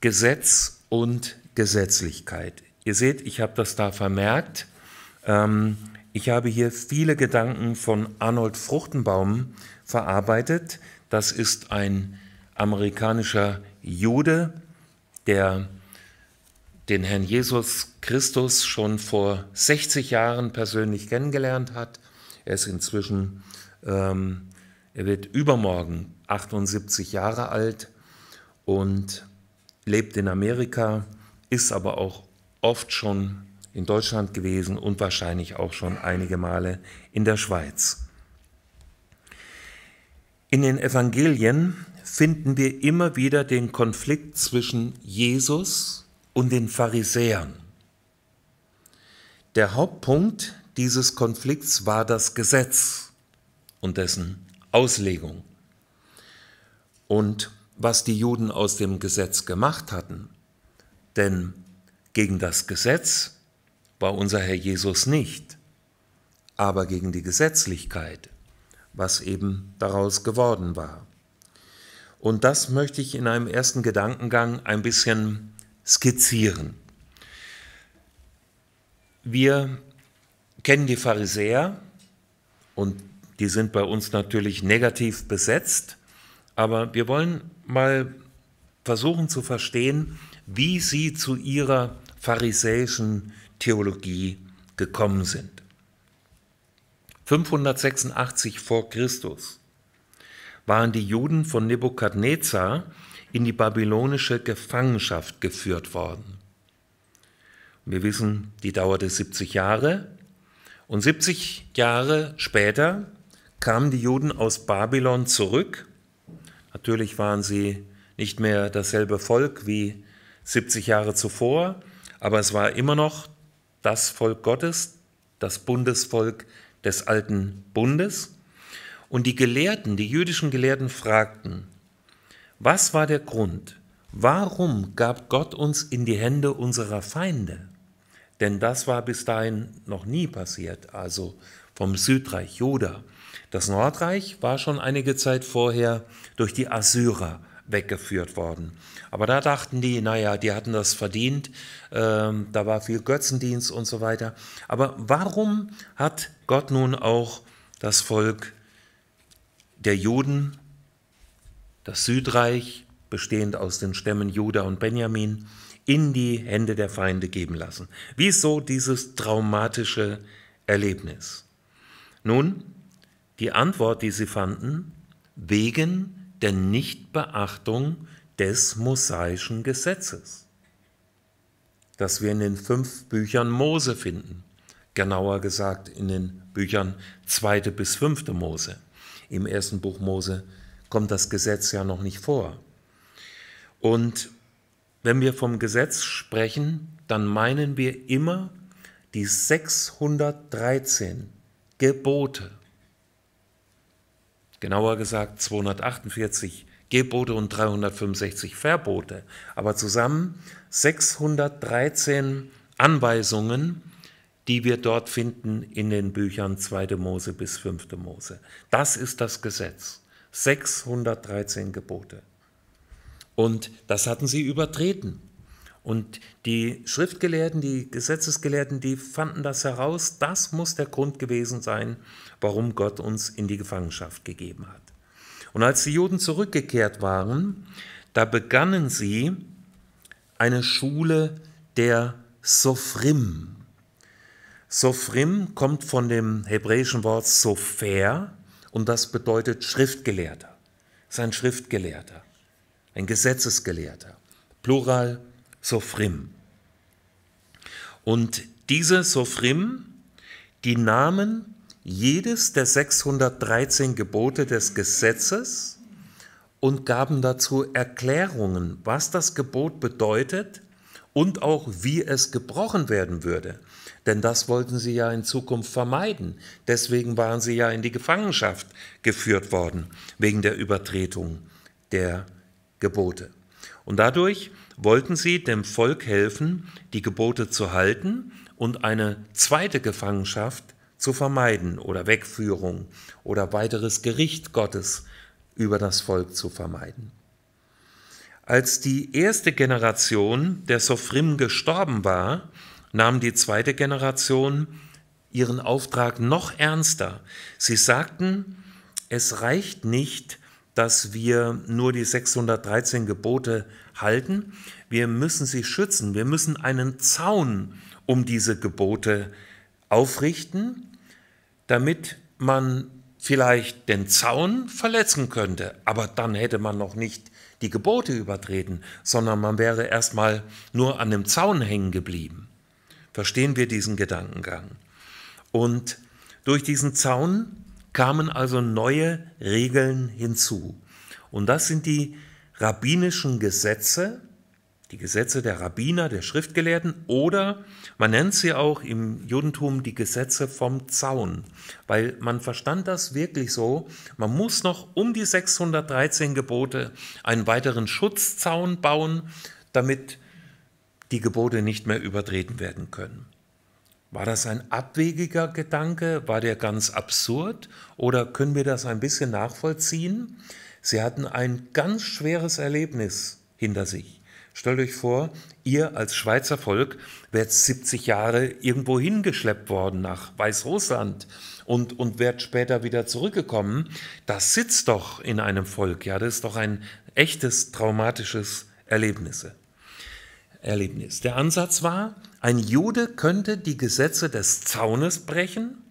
Gesetz und Gesetzlichkeit. Ihr seht, ich habe das da vermerkt. Ähm, ich habe hier viele Gedanken von Arnold Fruchtenbaum verarbeitet. Das ist ein amerikanischer Jude, der den Herrn Jesus Christus schon vor 60 Jahren persönlich kennengelernt hat. Er ist inzwischen, ähm, er wird übermorgen 78 Jahre alt und lebt in Amerika, ist aber auch oft schon in Deutschland gewesen und wahrscheinlich auch schon einige Male in der Schweiz. In den Evangelien finden wir immer wieder den Konflikt zwischen Jesus und den Pharisäern. Der Hauptpunkt dieses Konflikts war das Gesetz und dessen Auslegung. Und was die Juden aus dem Gesetz gemacht hatten. Denn gegen das Gesetz war unser Herr Jesus nicht, aber gegen die Gesetzlichkeit, was eben daraus geworden war. Und das möchte ich in einem ersten Gedankengang ein bisschen skizzieren. Wir kennen die Pharisäer und die sind bei uns natürlich negativ besetzt. Aber wir wollen mal versuchen zu verstehen, wie sie zu ihrer pharisäischen Theologie gekommen sind. 586 vor Christus waren die Juden von Nebukadnezar in die babylonische Gefangenschaft geführt worden. Wir wissen, die dauerte 70 Jahre und 70 Jahre später kamen die Juden aus Babylon zurück Natürlich waren sie nicht mehr dasselbe Volk wie 70 Jahre zuvor, aber es war immer noch das Volk Gottes, das Bundesvolk des alten Bundes. Und die Gelehrten, die jüdischen Gelehrten fragten, was war der Grund? Warum gab Gott uns in die Hände unserer Feinde? Denn das war bis dahin noch nie passiert, also vom Südreich Juda das Nordreich war schon einige Zeit vorher durch die Assyrer weggeführt worden. Aber da dachten die, naja, die hatten das verdient, ähm, da war viel Götzendienst und so weiter. Aber warum hat Gott nun auch das Volk der Juden, das Südreich, bestehend aus den Stämmen Juda und Benjamin, in die Hände der Feinde geben lassen? Wieso dieses traumatische Erlebnis? Nun, die Antwort, die sie fanden, wegen der Nichtbeachtung des mosaischen Gesetzes, das wir in den fünf Büchern Mose finden, genauer gesagt in den Büchern zweite bis fünfte Mose. Im ersten Buch Mose kommt das Gesetz ja noch nicht vor. Und wenn wir vom Gesetz sprechen, dann meinen wir immer die 613 Gebote genauer gesagt 248 Gebote und 365 Verbote, aber zusammen 613 Anweisungen, die wir dort finden in den Büchern 2. Mose bis 5. Mose. Das ist das Gesetz. 613 Gebote. Und das hatten sie übertreten. Und die Schriftgelehrten, die Gesetzesgelehrten, die fanden das heraus, das muss der Grund gewesen sein, warum Gott uns in die Gefangenschaft gegeben hat. Und als die Juden zurückgekehrt waren, da begannen sie eine Schule der Sophrim. Sophrim kommt von dem hebräischen Wort Sopher und das bedeutet Schriftgelehrter. Sein Schriftgelehrter, ein Gesetzesgelehrter. Plural Sophrim. Und diese Sophrim, die nahmen jedes der 613 Gebote des Gesetzes und gaben dazu Erklärungen, was das Gebot bedeutet und auch wie es gebrochen werden würde. Denn das wollten sie ja in Zukunft vermeiden. Deswegen waren sie ja in die Gefangenschaft geführt worden, wegen der Übertretung der Gebote. Und dadurch wollten sie dem Volk helfen, die Gebote zu halten und eine zweite Gefangenschaft zu zu vermeiden oder Wegführung oder weiteres Gericht Gottes über das Volk zu vermeiden. Als die erste Generation der Sofrim gestorben war, nahm die zweite Generation ihren Auftrag noch ernster. Sie sagten, es reicht nicht, dass wir nur die 613 Gebote halten, wir müssen sie schützen, wir müssen einen Zaun um diese Gebote aufrichten damit man vielleicht den Zaun verletzen könnte, aber dann hätte man noch nicht die Gebote übertreten, sondern man wäre erstmal nur an dem Zaun hängen geblieben. Verstehen wir diesen Gedankengang? Und durch diesen Zaun kamen also neue Regeln hinzu. Und das sind die rabbinischen Gesetze, die Gesetze der Rabbiner, der Schriftgelehrten oder man nennt sie auch im Judentum die Gesetze vom Zaun, weil man verstand das wirklich so, man muss noch um die 613 Gebote einen weiteren Schutzzaun bauen, damit die Gebote nicht mehr übertreten werden können. War das ein abwegiger Gedanke? War der ganz absurd? Oder können wir das ein bisschen nachvollziehen? Sie hatten ein ganz schweres Erlebnis hinter sich. Stellt euch vor, ihr als Schweizer Volk werdet 70 Jahre irgendwo hingeschleppt worden nach Weißrussland und, und wärt später wieder zurückgekommen. Das sitzt doch in einem Volk, ja, das ist doch ein echtes traumatisches Erlebnisse. Erlebnis. Der Ansatz war, ein Jude könnte die Gesetze des Zaunes brechen,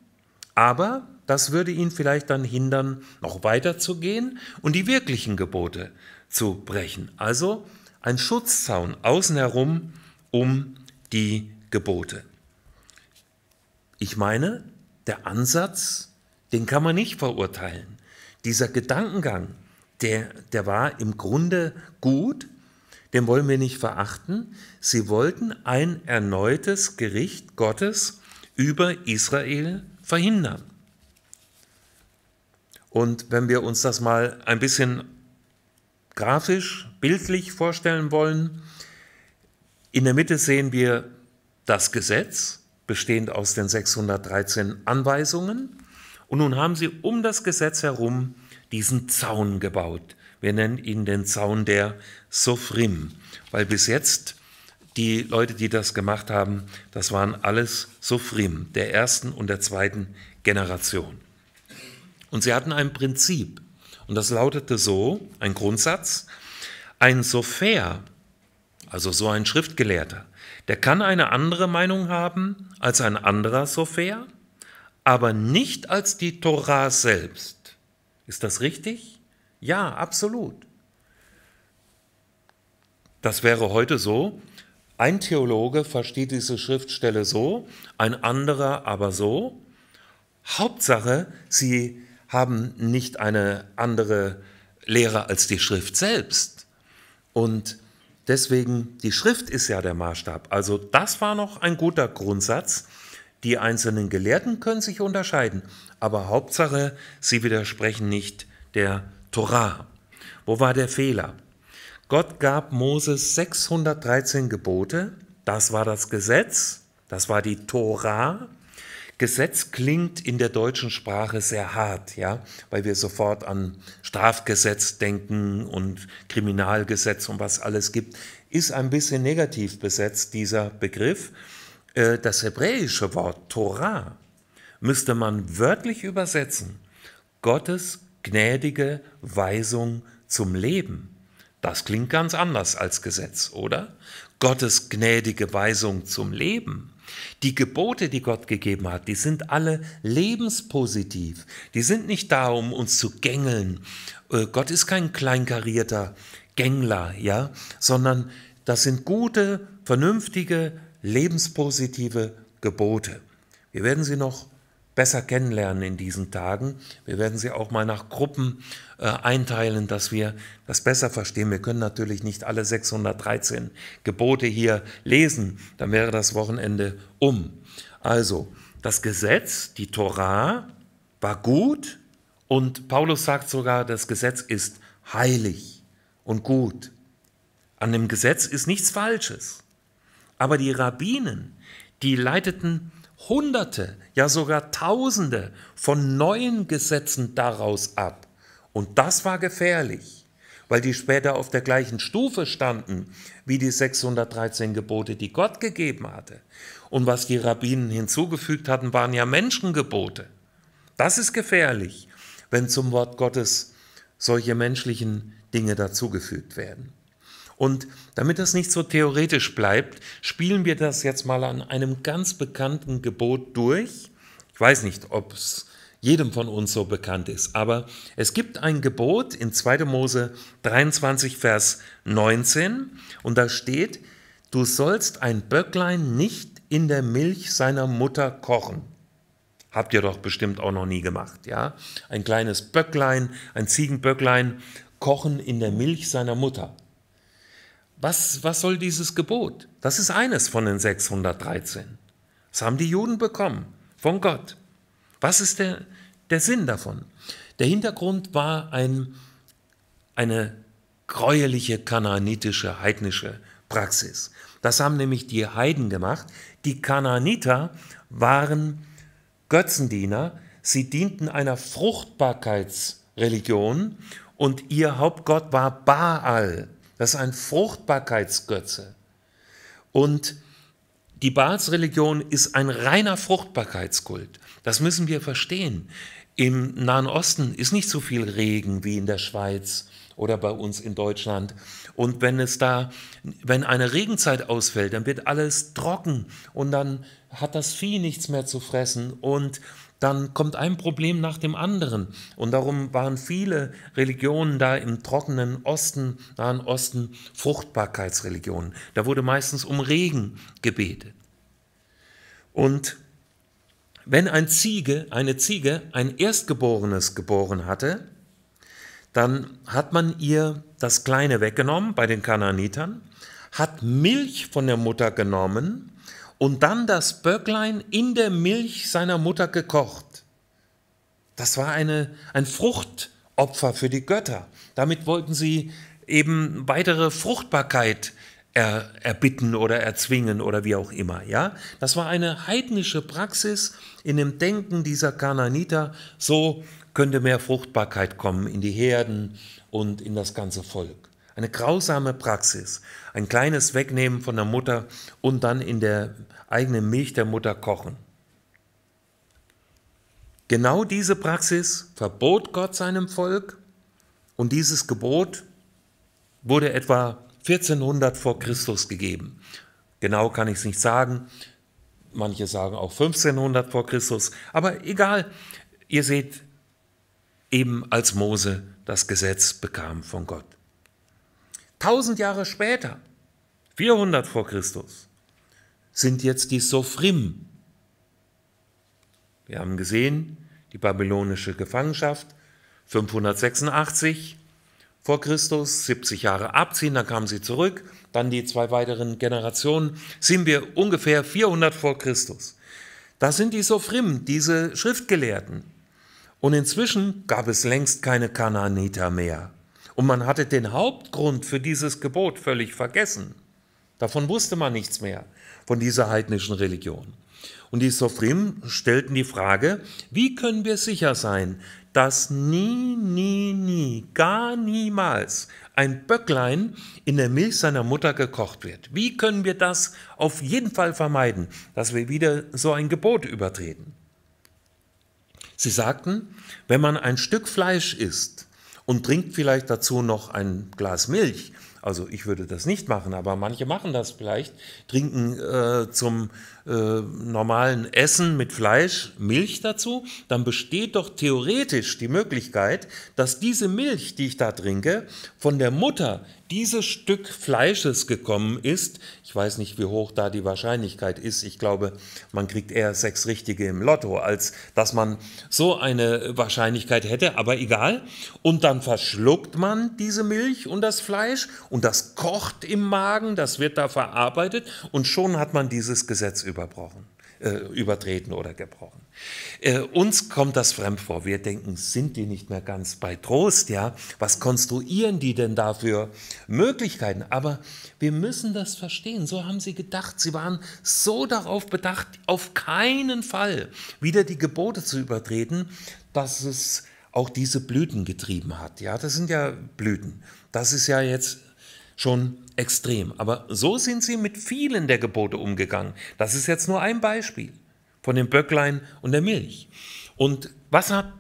aber das würde ihn vielleicht dann hindern, noch weiter zu gehen und die wirklichen Gebote zu brechen. Also ein Schutzzaun außen herum um die Gebote. Ich meine, der Ansatz, den kann man nicht verurteilen. Dieser Gedankengang, der, der war im Grunde gut, den wollen wir nicht verachten. Sie wollten ein erneutes Gericht Gottes über Israel verhindern. Und wenn wir uns das mal ein bisschen grafisch, bildlich vorstellen wollen. In der Mitte sehen wir das Gesetz, bestehend aus den 613 Anweisungen. Und nun haben sie um das Gesetz herum diesen Zaun gebaut. Wir nennen ihn den Zaun der Sofrim, weil bis jetzt die Leute, die das gemacht haben, das waren alles Sofrim der ersten und der zweiten Generation. Und sie hatten ein Prinzip. Und das lautete so, ein Grundsatz, ein Sophia, also so ein Schriftgelehrter, der kann eine andere Meinung haben als ein anderer Sophia, aber nicht als die Torah selbst. Ist das richtig? Ja, absolut. Das wäre heute so. Ein Theologe versteht diese Schriftstelle so, ein anderer aber so. Hauptsache, sie haben nicht eine andere Lehre als die Schrift selbst. Und deswegen, die Schrift ist ja der Maßstab. Also das war noch ein guter Grundsatz. Die einzelnen Gelehrten können sich unterscheiden, aber Hauptsache, sie widersprechen nicht der Torah. Wo war der Fehler? Gott gab Moses 613 Gebote, das war das Gesetz, das war die Torah, Gesetz klingt in der deutschen Sprache sehr hart, ja, weil wir sofort an Strafgesetz denken und Kriminalgesetz und was alles gibt, ist ein bisschen negativ besetzt dieser Begriff. Äh, das hebräische Wort Torah müsste man wörtlich übersetzen. Gottes gnädige Weisung zum Leben. Das klingt ganz anders als Gesetz, oder? Gottes gnädige Weisung zum Leben. Die Gebote, die Gott gegeben hat, die sind alle lebenspositiv. Die sind nicht da, um uns zu gängeln. Äh, Gott ist kein kleinkarierter Gängler, ja, sondern das sind gute, vernünftige, lebenspositive Gebote. Wir werden sie noch besser kennenlernen in diesen Tagen. Wir werden sie auch mal nach Gruppen äh, einteilen, dass wir das besser verstehen. Wir können natürlich nicht alle 613 Gebote hier lesen, dann wäre das Wochenende um. Also, das Gesetz, die Torah, war gut und Paulus sagt sogar, das Gesetz ist heilig und gut. An dem Gesetz ist nichts Falsches. Aber die Rabbinen, die leiteten Hunderte, ja sogar Tausende von neuen Gesetzen daraus ab. Und das war gefährlich, weil die später auf der gleichen Stufe standen wie die 613 Gebote, die Gott gegeben hatte. Und was die Rabbinen hinzugefügt hatten, waren ja Menschengebote. Das ist gefährlich, wenn zum Wort Gottes solche menschlichen Dinge dazugefügt werden. Und damit das nicht so theoretisch bleibt, spielen wir das jetzt mal an einem ganz bekannten Gebot durch. Ich weiß nicht, ob es jedem von uns so bekannt ist, aber es gibt ein Gebot in 2. Mose 23, Vers 19 und da steht, du sollst ein Böcklein nicht in der Milch seiner Mutter kochen. Habt ihr doch bestimmt auch noch nie gemacht, ja? Ein kleines Böcklein, ein Ziegenböcklein kochen in der Milch seiner Mutter. Was, was soll dieses Gebot? Das ist eines von den 613. Das haben die Juden bekommen von Gott. Was ist der, der Sinn davon? Der Hintergrund war ein, eine gräuliche kanaanitische, heidnische Praxis. Das haben nämlich die Heiden gemacht. Die Kanaaniter waren Götzendiener. Sie dienten einer Fruchtbarkeitsreligion und ihr Hauptgott war Baal. Das ist ein Fruchtbarkeitsgötze. Und die baals ist ein reiner Fruchtbarkeitskult. Das müssen wir verstehen. Im Nahen Osten ist nicht so viel Regen wie in der Schweiz oder bei uns in Deutschland. Und wenn es da, wenn eine Regenzeit ausfällt, dann wird alles trocken und dann hat das Vieh nichts mehr zu fressen und dann kommt ein Problem nach dem anderen. Und darum waren viele Religionen da im trockenen Osten, nahen Osten, Fruchtbarkeitsreligionen. Da wurde meistens um Regen gebetet. Und wenn ein Ziege, eine Ziege ein Erstgeborenes geboren hatte, dann hat man ihr das Kleine weggenommen bei den Kanaanitern, hat Milch von der Mutter genommen und dann das Böcklein in der Milch seiner Mutter gekocht. Das war eine, ein Fruchtopfer für die Götter. Damit wollten sie eben weitere Fruchtbarkeit er, erbitten oder erzwingen oder wie auch immer. Ja, das war eine heidnische Praxis in dem Denken dieser Kananiter. So könnte mehr Fruchtbarkeit kommen in die Herden und in das ganze Volk. Eine grausame Praxis. Ein kleines Wegnehmen von der Mutter und dann in der eigenen Milch der Mutter kochen. Genau diese Praxis verbot Gott seinem Volk und dieses Gebot wurde etwa 1400 vor Christus gegeben. Genau kann ich es nicht sagen. Manche sagen auch 1500 vor Christus. Aber egal, ihr seht, eben als Mose das Gesetz bekam von Gott. Tausend Jahre später, 400 vor Christus, sind jetzt die Sophrim. Wir haben gesehen, die babylonische Gefangenschaft 586 vor Christus, 70 Jahre abziehen, dann kamen sie zurück, dann die zwei weiteren Generationen, sind wir ungefähr 400 vor Christus. Das sind die Sophrim, diese Schriftgelehrten. Und inzwischen gab es längst keine Kanaaniter mehr. Und man hatte den Hauptgrund für dieses Gebot völlig vergessen. Davon wusste man nichts mehr, von dieser heidnischen Religion. Und die Sophrim stellten die Frage, wie können wir sicher sein, dass nie, nie, nie, gar niemals ein Böcklein in der Milch seiner Mutter gekocht wird? Wie können wir das auf jeden Fall vermeiden, dass wir wieder so ein Gebot übertreten? Sie sagten, wenn man ein Stück Fleisch isst, und trinkt vielleicht dazu noch ein Glas Milch. Also ich würde das nicht machen, aber manche machen das vielleicht, trinken äh, zum äh, normalen Essen mit Fleisch Milch dazu, dann besteht doch theoretisch die Möglichkeit, dass diese Milch, die ich da trinke, von der Mutter dieses Stück Fleisches gekommen ist, ich weiß nicht, wie hoch da die Wahrscheinlichkeit ist, ich glaube, man kriegt eher sechs Richtige im Lotto, als dass man so eine Wahrscheinlichkeit hätte, aber egal. Und dann verschluckt man diese Milch und das Fleisch und das kocht im Magen, das wird da verarbeitet und schon hat man dieses Gesetz überbrochen. Äh, übertreten oder gebrochen. Äh, uns kommt das fremd vor. Wir denken, sind die nicht mehr ganz bei Trost, ja? Was konstruieren die denn da für Möglichkeiten? Aber wir müssen das verstehen. So haben sie gedacht. Sie waren so darauf bedacht, auf keinen Fall wieder die Gebote zu übertreten, dass es auch diese Blüten getrieben hat. Ja, das sind ja Blüten. Das ist ja jetzt schon extrem. Aber so sind sie mit vielen der Gebote umgegangen. Das ist jetzt nur ein Beispiel von dem Böcklein und der Milch. Und was hat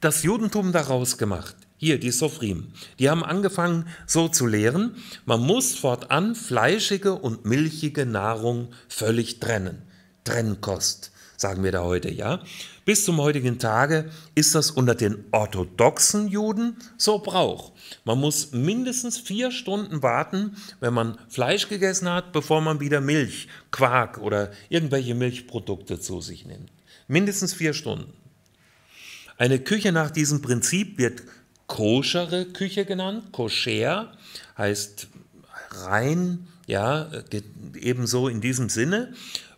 das Judentum daraus gemacht? Hier, die Sophrim. Die haben angefangen, so zu lehren, man muss fortan fleischige und milchige Nahrung völlig trennen. Trennkost, sagen wir da heute, ja. Bis zum heutigen Tage ist das unter den orthodoxen Juden so Brauch. Man muss mindestens vier Stunden warten, wenn man Fleisch gegessen hat, bevor man wieder Milch, Quark oder irgendwelche Milchprodukte zu sich nimmt. Mindestens vier Stunden. Eine Küche nach diesem Prinzip wird koschere Küche genannt. Koscher heißt rein, ja, ebenso in diesem Sinne.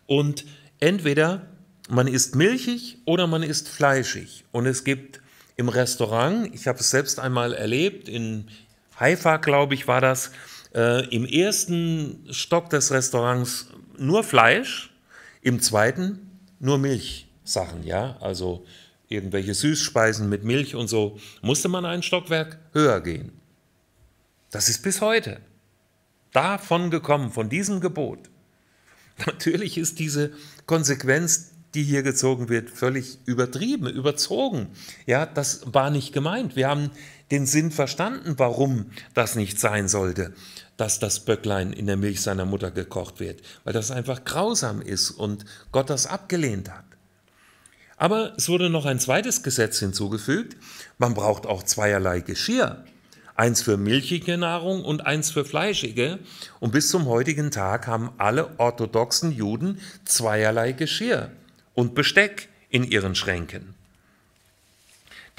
Und entweder man ist milchig oder man ist fleischig. Und es gibt im Restaurant, ich habe es selbst einmal erlebt, in Haifa, glaube ich, war das, äh, im ersten Stock des Restaurants nur Fleisch, im zweiten nur Milchsachen, ja, also irgendwelche Süßspeisen mit Milch und so, musste man ein Stockwerk höher gehen. Das ist bis heute davon gekommen, von diesem Gebot. Natürlich ist diese Konsequenz die hier gezogen wird, völlig übertrieben, überzogen. Ja, das war nicht gemeint. Wir haben den Sinn verstanden, warum das nicht sein sollte, dass das Böcklein in der Milch seiner Mutter gekocht wird, weil das einfach grausam ist und Gott das abgelehnt hat. Aber es wurde noch ein zweites Gesetz hinzugefügt. Man braucht auch zweierlei Geschirr. Eins für milchige Nahrung und eins für fleischige. Und bis zum heutigen Tag haben alle orthodoxen Juden zweierlei Geschirr und Besteck in ihren Schränken.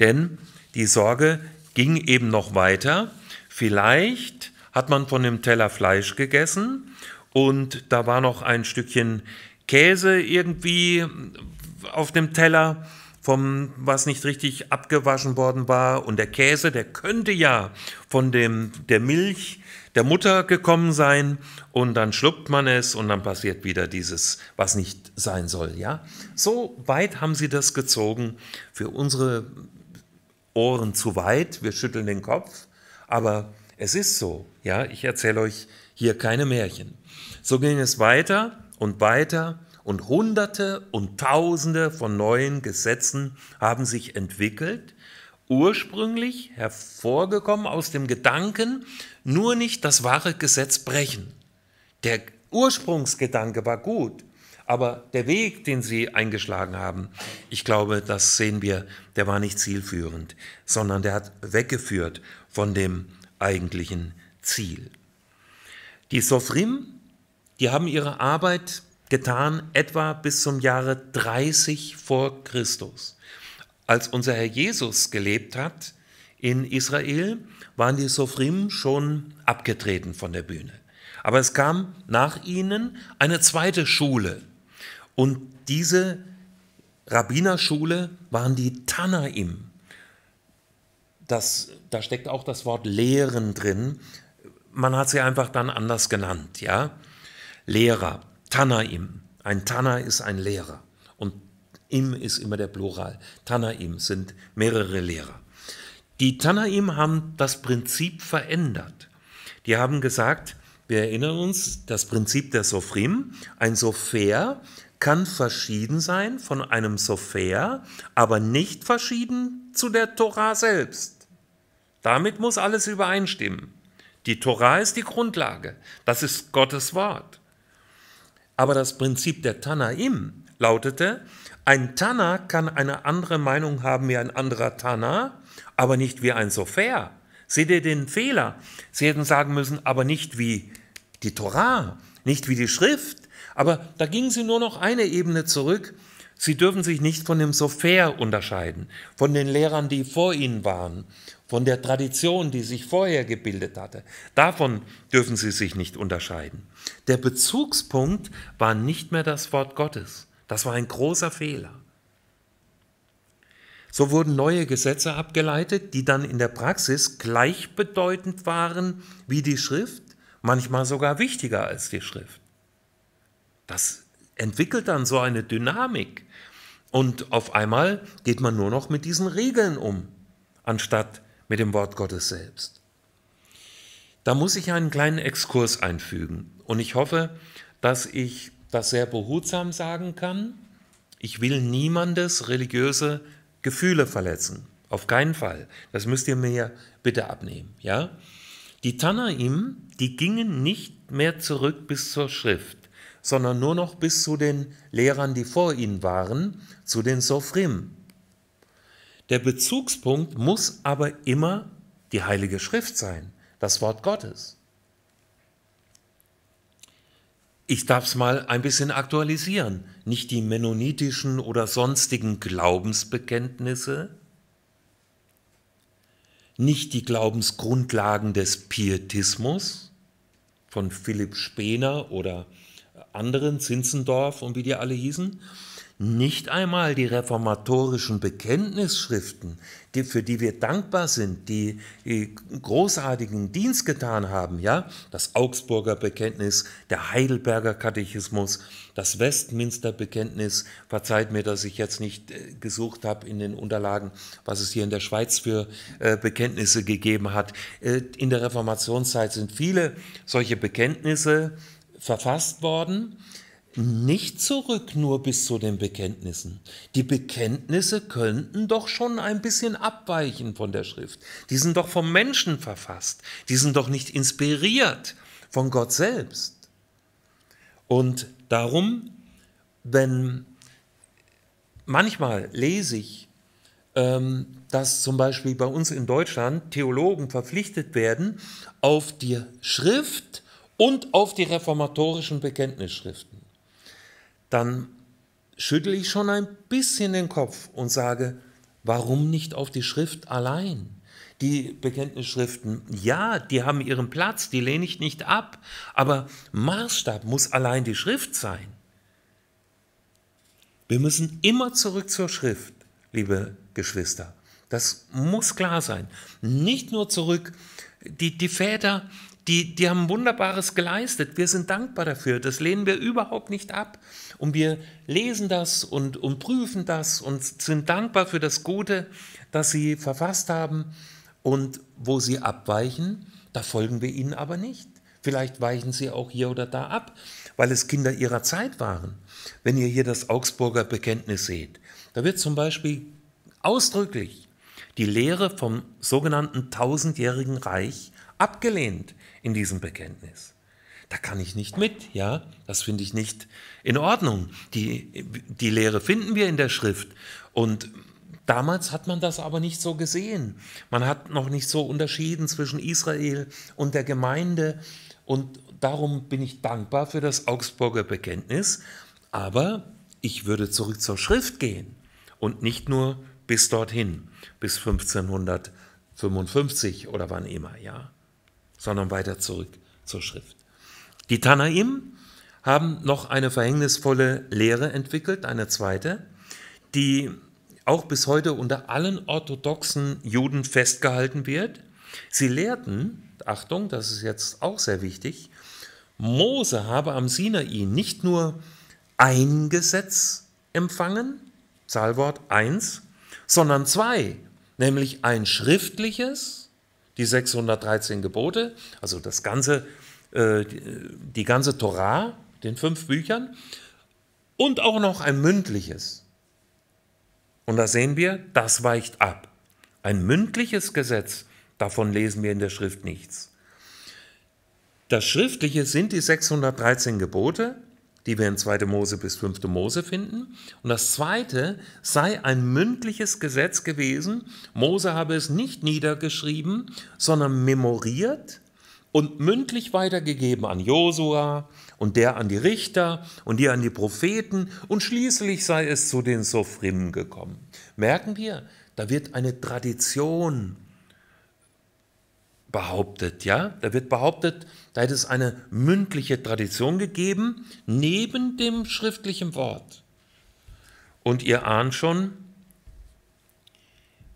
Denn die Sorge ging eben noch weiter. Vielleicht hat man von dem Teller Fleisch gegessen und da war noch ein Stückchen Käse irgendwie auf dem Teller, vom was nicht richtig abgewaschen worden war und der Käse, der könnte ja von dem der Milch der Mutter gekommen sein und dann schluckt man es und dann passiert wieder dieses, was nicht sein soll. Ja? So weit haben sie das gezogen, für unsere Ohren zu weit, wir schütteln den Kopf, aber es ist so. Ja? Ich erzähle euch hier keine Märchen. So ging es weiter und weiter und Hunderte und Tausende von neuen Gesetzen haben sich entwickelt ursprünglich hervorgekommen aus dem Gedanken, nur nicht das wahre Gesetz brechen. Der Ursprungsgedanke war gut, aber der Weg, den sie eingeschlagen haben, ich glaube, das sehen wir, der war nicht zielführend, sondern der hat weggeführt von dem eigentlichen Ziel. Die Sofrim, die haben ihre Arbeit getan etwa bis zum Jahre 30 vor Christus als unser Herr Jesus gelebt hat in Israel, waren die Sophrim schon abgetreten von der Bühne. Aber es kam nach ihnen eine zweite Schule. Und diese Rabbinerschule waren die Tanaim. Das, da steckt auch das Wort Lehren drin. Man hat sie einfach dann anders genannt, ja? Lehrer, Tanaim. Ein Tanner ist ein Lehrer. Im ist immer der Plural. Tanaim sind mehrere Lehrer. Die Tanaim haben das Prinzip verändert. Die haben gesagt, wir erinnern uns, das Prinzip der Sophrim, ein Sopher kann verschieden sein von einem Sopher, aber nicht verschieden zu der Torah selbst. Damit muss alles übereinstimmen. Die Torah ist die Grundlage, das ist Gottes Wort. Aber das Prinzip der Tanaim lautete, ein Tana kann eine andere Meinung haben wie ein anderer Tana, aber nicht wie ein Sofer. Seht ihr den Fehler? Sie hätten sagen müssen, aber nicht wie die Torah, nicht wie die Schrift. Aber da gingen sie nur noch eine Ebene zurück. Sie dürfen sich nicht von dem Sofer unterscheiden, von den Lehrern, die vor ihnen waren, von der Tradition, die sich vorher gebildet hatte. Davon dürfen sie sich nicht unterscheiden. Der Bezugspunkt war nicht mehr das Wort Gottes. Das war ein großer Fehler. So wurden neue Gesetze abgeleitet, die dann in der Praxis gleichbedeutend waren wie die Schrift, manchmal sogar wichtiger als die Schrift. Das entwickelt dann so eine Dynamik. Und auf einmal geht man nur noch mit diesen Regeln um, anstatt mit dem Wort Gottes selbst. Da muss ich einen kleinen Exkurs einfügen. Und ich hoffe, dass ich das sehr behutsam sagen kann, ich will niemandes religiöse Gefühle verletzen. Auf keinen Fall. Das müsst ihr mir bitte abnehmen. Ja? Die Tanaim, die gingen nicht mehr zurück bis zur Schrift, sondern nur noch bis zu den Lehrern, die vor ihnen waren, zu den Sophrim. Der Bezugspunkt muss aber immer die Heilige Schrift sein, das Wort Gottes. ich darf es mal ein bisschen aktualisieren. Nicht die mennonitischen oder sonstigen Glaubensbekenntnisse, nicht die Glaubensgrundlagen des Pietismus von Philipp Spener oder anderen, Zinzendorf und wie die alle hießen, nicht einmal die reformatorischen Bekenntnisschriften, die, für die wir dankbar sind, die, die großartigen Dienst getan haben, ja, das Augsburger Bekenntnis, der Heidelberger Katechismus, das Westminster Bekenntnis, verzeiht mir, dass ich jetzt nicht äh, gesucht habe in den Unterlagen, was es hier in der Schweiz für äh, Bekenntnisse gegeben hat. Äh, in der Reformationszeit sind viele solche Bekenntnisse verfasst worden nicht zurück nur bis zu den Bekenntnissen. Die Bekenntnisse könnten doch schon ein bisschen abweichen von der Schrift. Die sind doch vom Menschen verfasst. Die sind doch nicht inspiriert von Gott selbst. Und darum, wenn manchmal lese ich, ähm, dass zum Beispiel bei uns in Deutschland Theologen verpflichtet werden auf die Schrift und auf die reformatorischen Bekenntnisschriften dann schüttle ich schon ein bisschen den Kopf und sage, warum nicht auf die Schrift allein? Die Bekenntnisschriften, ja, die haben ihren Platz, die lehne ich nicht ab, aber Maßstab muss allein die Schrift sein. Wir müssen immer zurück zur Schrift, liebe Geschwister. Das muss klar sein. Nicht nur zurück. Die, die Väter, die, die haben Wunderbares geleistet. Wir sind dankbar dafür. Das lehnen wir überhaupt nicht ab. Und wir lesen das und, und prüfen das und sind dankbar für das Gute, das sie verfasst haben. Und wo sie abweichen, da folgen wir ihnen aber nicht. Vielleicht weichen sie auch hier oder da ab, weil es Kinder ihrer Zeit waren. Wenn ihr hier das Augsburger Bekenntnis seht, da wird zum Beispiel ausdrücklich die Lehre vom sogenannten tausendjährigen Reich abgelehnt in diesem Bekenntnis da kann ich nicht mit, ja, das finde ich nicht in Ordnung. Die, die Lehre finden wir in der Schrift und Damals hat man das aber nicht so gesehen. Man hat noch nicht so unterschieden zwischen Israel und der Gemeinde. Und darum bin ich dankbar für das Augsburger Bekenntnis. Aber ich würde zurück zur Schrift gehen und nicht nur bis dorthin, bis 1555 oder wann immer, ja, sondern weiter zurück zur Schrift. Die Tanaim haben noch eine verhängnisvolle Lehre entwickelt, eine zweite, die auch bis heute unter allen orthodoxen Juden festgehalten wird. Sie lehrten, Achtung, das ist jetzt auch sehr wichtig, Mose habe am Sinai nicht nur ein Gesetz empfangen, Zahlwort 1, sondern zwei, nämlich ein schriftliches, die 613 Gebote, also das ganze äh, äh, die ganze Torah, den fünf Büchern, und auch noch ein mündliches. Und da sehen wir, das weicht ab. Ein mündliches Gesetz, davon lesen wir in der Schrift nichts. Das Schriftliche sind die 613 Gebote, die wir in 2. Mose bis 5. Mose finden. Und das zweite sei ein mündliches Gesetz gewesen. Mose habe es nicht niedergeschrieben, sondern memoriert und mündlich weitergegeben an Josua und der an die Richter und die an die Propheten und schließlich sei es zu den Sophrim gekommen. Merken wir, da wird eine Tradition behauptet, ja? Da wird behauptet, da hätte es eine mündliche Tradition gegeben neben dem schriftlichen Wort. Und ihr ahnt schon,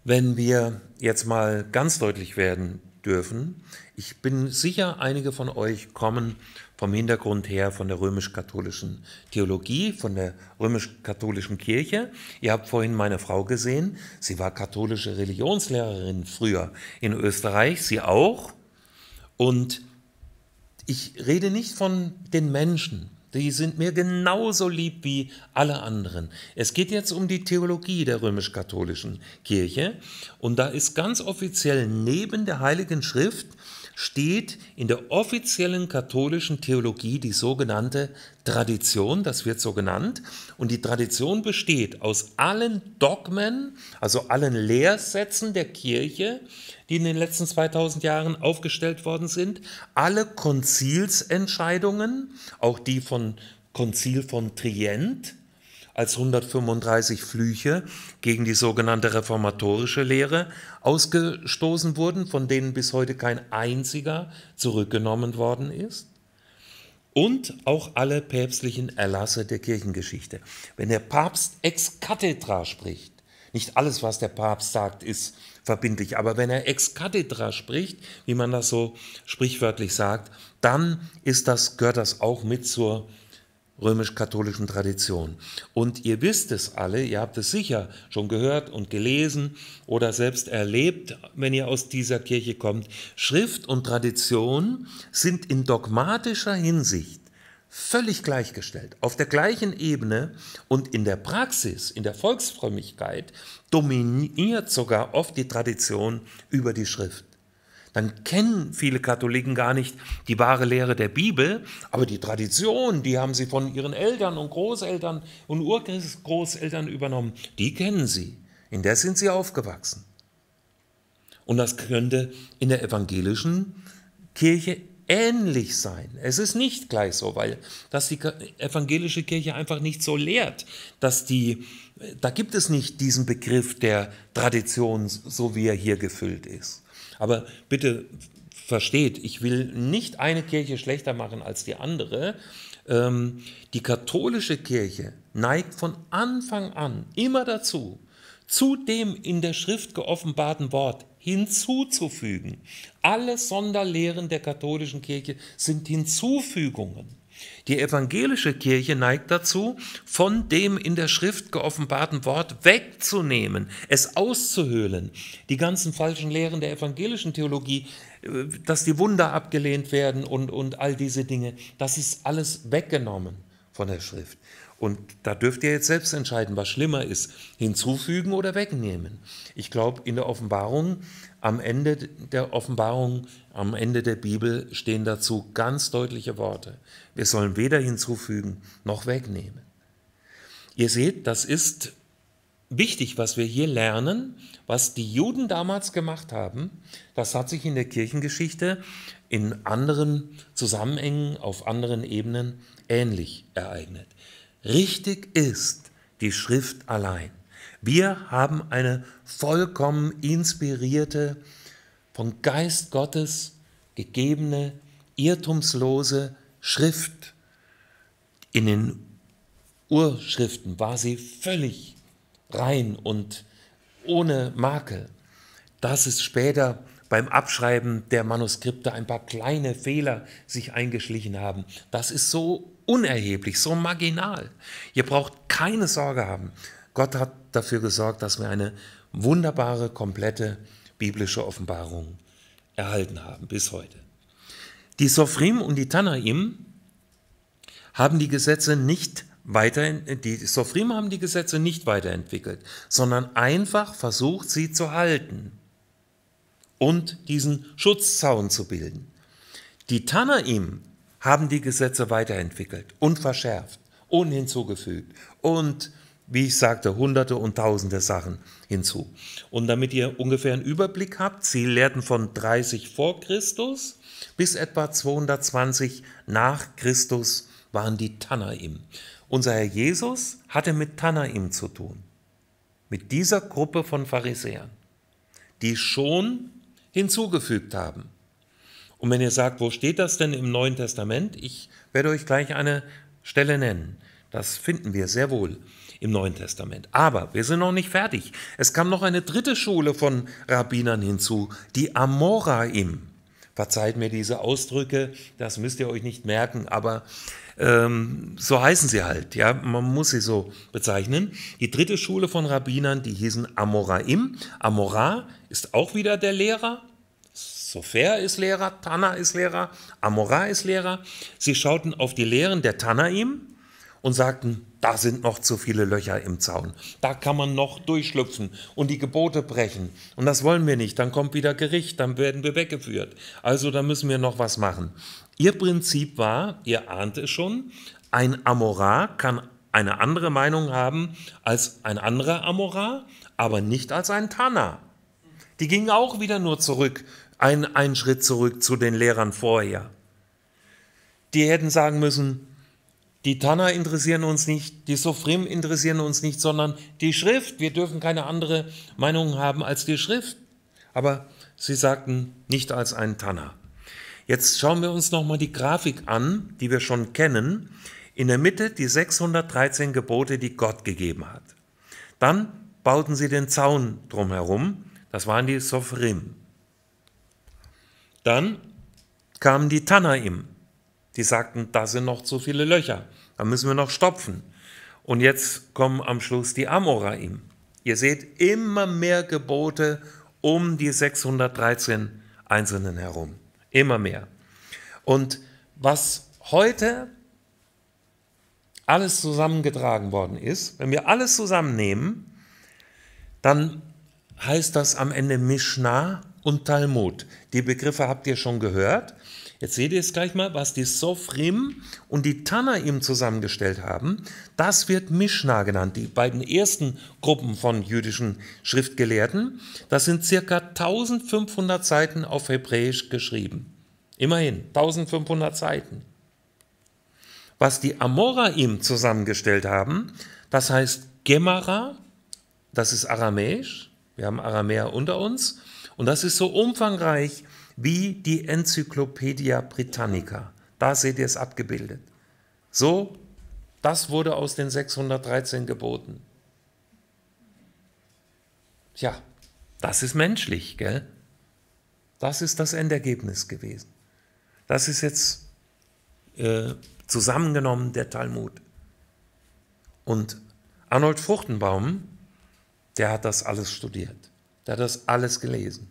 wenn wir jetzt mal ganz deutlich werden, dürfen. Ich bin sicher, einige von euch kommen vom Hintergrund her von der römisch-katholischen Theologie, von der römisch-katholischen Kirche. Ihr habt vorhin meine Frau gesehen. Sie war katholische Religionslehrerin früher in Österreich, sie auch. Und ich rede nicht von den Menschen, die sind mir genauso lieb wie alle anderen. Es geht jetzt um die Theologie der römisch-katholischen Kirche. Und da ist ganz offiziell neben der Heiligen Schrift steht in der offiziellen katholischen Theologie die sogenannte Tradition, das wird so genannt, und die Tradition besteht aus allen Dogmen, also allen Lehrsätzen der Kirche, die in den letzten 2000 Jahren aufgestellt worden sind, alle Konzilsentscheidungen, auch die von Konzil von Trient, als 135 Flüche gegen die sogenannte reformatorische Lehre ausgestoßen wurden, von denen bis heute kein einziger zurückgenommen worden ist. Und auch alle päpstlichen Erlasse der Kirchengeschichte. Wenn der Papst ex cathedra spricht, nicht alles, was der Papst sagt, ist verbindlich, aber wenn er ex cathedra spricht, wie man das so sprichwörtlich sagt, dann ist das, gehört das auch mit zur äh, römisch-katholischen Tradition. Und ihr wisst es alle, ihr habt es sicher schon gehört und gelesen oder selbst erlebt, wenn ihr aus dieser Kirche kommt, Schrift und Tradition sind in dogmatischer Hinsicht völlig gleichgestellt, auf der gleichen Ebene und in der Praxis, in der Volksfrömmigkeit dominiert sogar oft die Tradition über die Schrift dann kennen viele Katholiken gar nicht die wahre Lehre der Bibel, aber die Tradition, die haben sie von ihren Eltern und Großeltern und Urgroßeltern übernommen, die kennen sie, in der sind sie aufgewachsen. Und das könnte in der evangelischen Kirche ähnlich sein. Es ist nicht gleich so, weil das die evangelische Kirche einfach nicht so lehrt, dass die, da gibt es nicht diesen Begriff der Tradition, so wie er hier gefüllt ist. Aber bitte versteht, ich will nicht eine Kirche schlechter machen als die andere. Ähm, die katholische Kirche neigt von Anfang an immer dazu, zu dem in der Schrift geoffenbarten Wort hinzuzufügen. Alle Sonderlehren der katholischen Kirche sind Hinzufügungen. Die evangelische Kirche neigt dazu, von dem in der Schrift geoffenbarten Wort wegzunehmen, es auszuhöhlen. Die ganzen falschen Lehren der evangelischen Theologie, äh, dass die Wunder abgelehnt werden und, und all diese Dinge, das ist alles weggenommen von der Schrift. Und da dürft ihr jetzt selbst entscheiden, was schlimmer ist, hinzufügen oder wegnehmen. Ich glaube, in der Offenbarung am Ende der Offenbarung, am Ende der Bibel stehen dazu ganz deutliche Worte. Wir sollen weder hinzufügen noch wegnehmen. Ihr seht, das ist wichtig, was wir hier lernen, was die Juden damals gemacht haben. Das hat sich in der Kirchengeschichte in anderen Zusammenhängen, auf anderen Ebenen ähnlich ereignet. Richtig ist die Schrift allein. Wir haben eine vollkommen inspirierte, vom Geist Gottes gegebene, irrtumslose Schrift. In den Urschriften war sie völlig rein und ohne Makel. Dass es später beim Abschreiben der Manuskripte ein paar kleine Fehler sich eingeschlichen haben, das ist so unerheblich, so marginal. Ihr braucht keine Sorge haben. Gott hat dafür gesorgt, dass wir eine wunderbare, komplette biblische Offenbarung erhalten haben bis heute. Die Sophrim und die Tanaim haben die Gesetze nicht weiter, die Sophrim haben die Gesetze nicht weiterentwickelt, sondern einfach versucht, sie zu halten und diesen Schutzzaun zu bilden. Die Tanaim haben die Gesetze weiterentwickelt und verschärft und hinzugefügt und wie ich sagte, hunderte und tausende Sachen hinzu. Und damit ihr ungefähr einen Überblick habt, sie lehrten von 30 vor Christus bis etwa 220 nach Christus waren die Tanaim. Unser Herr Jesus hatte mit Tanaim zu tun, mit dieser Gruppe von Pharisäern, die schon hinzugefügt haben. Und wenn ihr sagt, wo steht das denn im Neuen Testament? Ich werde euch gleich eine Stelle nennen. Das finden wir sehr wohl im Neuen Testament. Aber wir sind noch nicht fertig. Es kam noch eine dritte Schule von Rabbinern hinzu, die Amoraim. Verzeiht mir diese Ausdrücke, das müsst ihr euch nicht merken, aber ähm, so heißen sie halt, ja, man muss sie so bezeichnen. Die dritte Schule von Rabbinern, die hießen Amoraim. Amora ist auch wieder der Lehrer, Sofer ist Lehrer, Tana ist Lehrer, Amora ist Lehrer. Sie schauten auf die Lehren der Tanaim, und sagten, da sind noch zu viele Löcher im Zaun. Da kann man noch durchschlüpfen und die Gebote brechen. Und das wollen wir nicht. Dann kommt wieder Gericht, dann werden wir weggeführt. Also da müssen wir noch was machen. Ihr Prinzip war, ihr ahnt es schon, ein Amorar kann eine andere Meinung haben als ein anderer Amorar, aber nicht als ein Tanner. Die gingen auch wieder nur zurück, einen Schritt zurück zu den Lehrern vorher. Die hätten sagen müssen, die Tanner interessieren uns nicht, die Sophrim interessieren uns nicht, sondern die Schrift. Wir dürfen keine andere Meinung haben als die Schrift. Aber sie sagten nicht als ein Tanner. Jetzt schauen wir uns nochmal die Grafik an, die wir schon kennen. In der Mitte die 613 Gebote, die Gott gegeben hat. Dann bauten sie den Zaun drumherum. Das waren die Sophrim. Dann kamen die Tanaim. Die sagten, da sind noch zu viele Löcher, da müssen wir noch stopfen. Und jetzt kommen am Schluss die Amoraim. Ihr seht immer mehr Gebote um die 613 Einzelnen herum. Immer mehr. Und was heute alles zusammengetragen worden ist, wenn wir alles zusammennehmen, dann heißt das am Ende Mishnah und Talmud. Die Begriffe habt ihr schon gehört. Jetzt seht ihr es gleich mal, was die Sofrim und die Tanaim zusammengestellt haben. Das wird Mishnah genannt, die beiden ersten Gruppen von jüdischen Schriftgelehrten. Das sind circa 1500 Seiten auf Hebräisch geschrieben. Immerhin 1500 Seiten. Was die Amoraim zusammengestellt haben, das heißt Gemara, das ist Aramäisch, wir haben Aramäer unter uns, und das ist so umfangreich, wie die Enzyklopädie Britannica. Da seht ihr es abgebildet. So, das wurde aus den 613 geboten. Tja, das ist menschlich, gell? Das ist das Endergebnis gewesen. Das ist jetzt äh, zusammengenommen der Talmud. Und Arnold Fruchtenbaum, der hat das alles studiert, der hat das alles gelesen.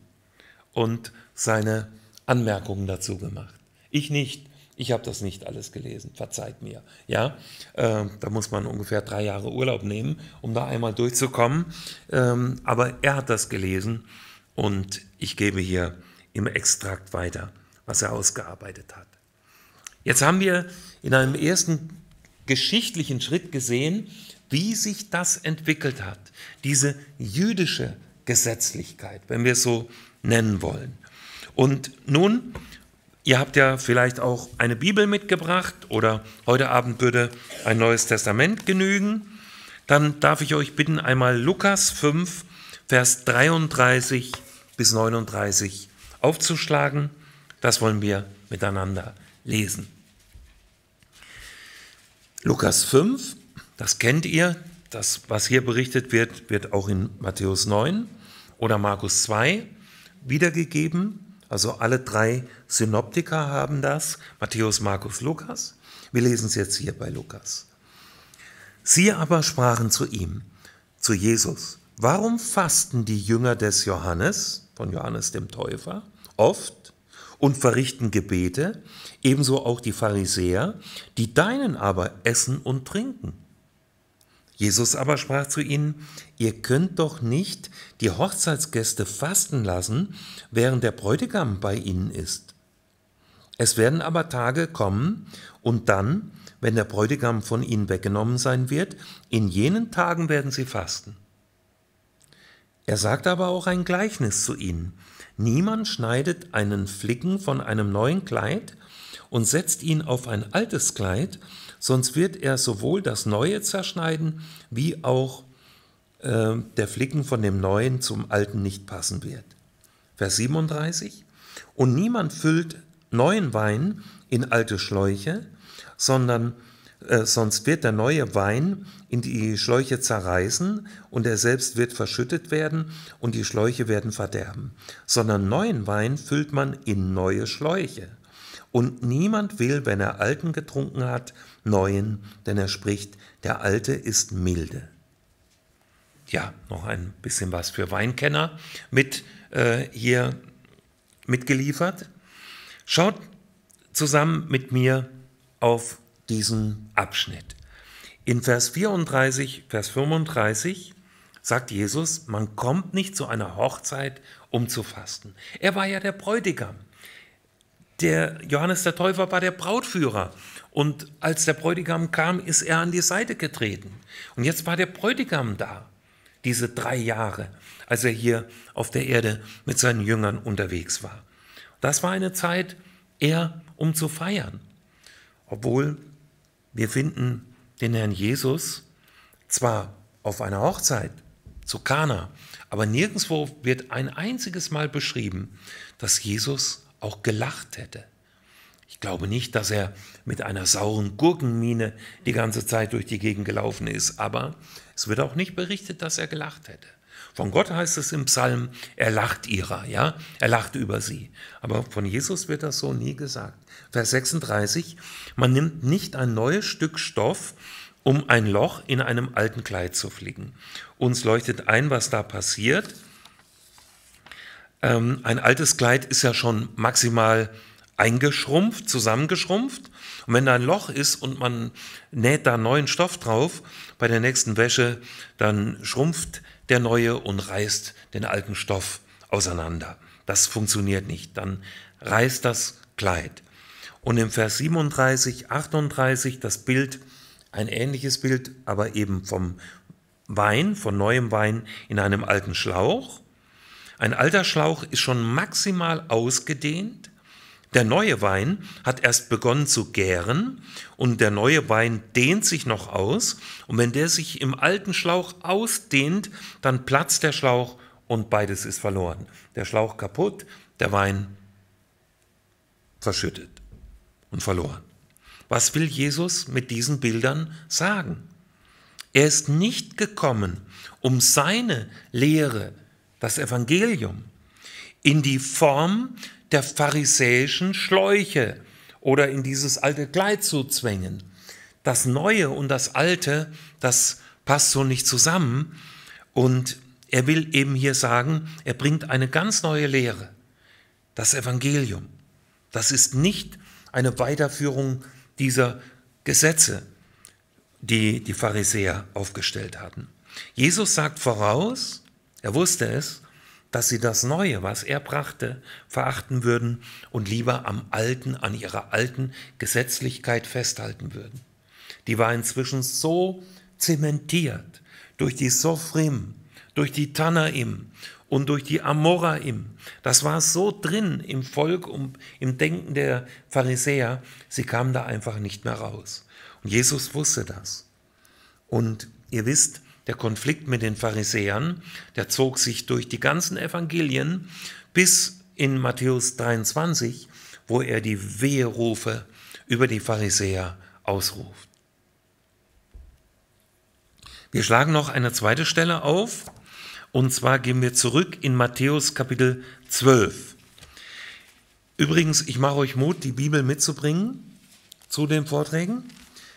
Und seine Anmerkungen dazu gemacht. Ich nicht. Ich habe das nicht alles gelesen. Verzeiht mir. Ja, äh, da muss man ungefähr drei Jahre Urlaub nehmen, um da einmal durchzukommen. Ähm, aber er hat das gelesen und ich gebe hier im Extrakt weiter, was er ausgearbeitet hat. Jetzt haben wir in einem ersten geschichtlichen Schritt gesehen, wie sich das entwickelt hat, diese jüdische Gesetzlichkeit, wenn wir es so nennen wollen. Und nun, ihr habt ja vielleicht auch eine Bibel mitgebracht oder heute Abend würde ein neues Testament genügen. Dann darf ich euch bitten, einmal Lukas 5, Vers 33 bis 39 aufzuschlagen. Das wollen wir miteinander lesen. Lukas 5, das kennt ihr, das, was hier berichtet wird, wird auch in Matthäus 9 oder Markus 2 wiedergegeben. Also alle drei Synoptiker haben das, Matthäus, Markus, Lukas. Wir lesen es jetzt hier bei Lukas. Sie aber sprachen zu ihm, zu Jesus, warum fasten die Jünger des Johannes, von Johannes dem Täufer, oft und verrichten Gebete, ebenso auch die Pharisäer, die deinen aber essen und trinken? Jesus aber sprach zu ihnen, ihr könnt doch nicht die Hochzeitsgäste fasten lassen, während der Bräutigam bei ihnen ist. Es werden aber Tage kommen und dann, wenn der Bräutigam von ihnen weggenommen sein wird, in jenen Tagen werden sie fasten. Er sagt aber auch ein Gleichnis zu ihnen. Niemand schneidet einen Flicken von einem neuen Kleid und setzt ihn auf ein altes Kleid, sonst wird er sowohl das Neue zerschneiden, wie auch äh, der Flicken von dem Neuen zum Alten nicht passen wird. Vers 37. Und niemand füllt neuen Wein in alte Schläuche, sondern äh, sonst wird der neue Wein in die Schläuche zerreißen und er selbst wird verschüttet werden und die Schläuche werden verderben, sondern neuen Wein füllt man in neue Schläuche. Und niemand will, wenn er alten getrunken hat, neuen, denn er spricht, der alte ist milde. Ja, noch ein bisschen was für Weinkenner mit äh, hier mitgeliefert. Schaut zusammen mit mir auf diesen Abschnitt. In Vers 34, Vers 35 sagt Jesus, man kommt nicht zu einer Hochzeit, um zu fasten. Er war ja der Bräutigam. Der Johannes der Täufer war der Brautführer. Und als der Bräutigam kam, ist er an die Seite getreten. Und jetzt war der Bräutigam da, diese drei Jahre, als er hier auf der Erde mit seinen Jüngern unterwegs war. Das war eine Zeit, eher um zu feiern. Obwohl wir finden den Herrn Jesus zwar auf einer Hochzeit zu Kana, aber nirgendwo wird ein einziges Mal beschrieben, dass Jesus auch gelacht hätte. Ich glaube nicht, dass er mit einer sauren Gurkenmiene die ganze Zeit durch die Gegend gelaufen ist, aber es wird auch nicht berichtet, dass er gelacht hätte. Von Gott heißt es im Psalm, er lacht ihrer, ja, er lacht über sie. Aber von Jesus wird das so nie gesagt. Vers 36, man nimmt nicht ein neues Stück Stoff, um ein Loch in einem alten Kleid zu flicken. Uns leuchtet ein, was da passiert. Ähm, ein altes Kleid ist ja schon maximal eingeschrumpft, zusammengeschrumpft. Und wenn da ein Loch ist und man näht da neuen Stoff drauf, bei der nächsten Wäsche, dann schrumpft der neue und reißt den alten Stoff auseinander. Das funktioniert nicht. Dann reißt das Kleid. Und im Vers 37, 38 das Bild, ein ähnliches Bild, aber eben vom Wein, von neuem Wein in einem alten Schlauch. Ein alter Schlauch ist schon maximal ausgedehnt der neue Wein hat erst begonnen zu gären und der neue Wein dehnt sich noch aus und wenn der sich im alten Schlauch ausdehnt, dann platzt der Schlauch und beides ist verloren. Der Schlauch kaputt, der Wein verschüttet und verloren. Was will Jesus mit diesen Bildern sagen? Er ist nicht gekommen, um seine Lehre, das Evangelium, in die Form der pharisäischen Schläuche oder in dieses alte Kleid zu zwängen. Das Neue und das Alte, das passt so nicht zusammen. Und er will eben hier sagen, er bringt eine ganz neue Lehre. Das Evangelium. Das ist nicht eine Weiterführung dieser Gesetze, die die Pharisäer aufgestellt hatten. Jesus sagt voraus, er wusste es, dass sie das Neue, was er brachte, verachten würden und lieber am Alten, an ihrer alten Gesetzlichkeit festhalten würden. Die war inzwischen so zementiert durch die Sofrim, durch die Tanaim und durch die Amoraim. Das war so drin im Volk und im Denken der Pharisäer, sie kamen da einfach nicht mehr raus. Und Jesus wusste das. Und ihr wisst, der Konflikt mit den Pharisäern, der zog sich durch die ganzen Evangelien bis in Matthäus 23, wo er die Weherufe über die Pharisäer ausruft. Wir schlagen noch eine zweite Stelle auf, und zwar gehen wir zurück in Matthäus Kapitel 12. Übrigens, ich mache euch Mut, die Bibel mitzubringen zu den Vorträgen.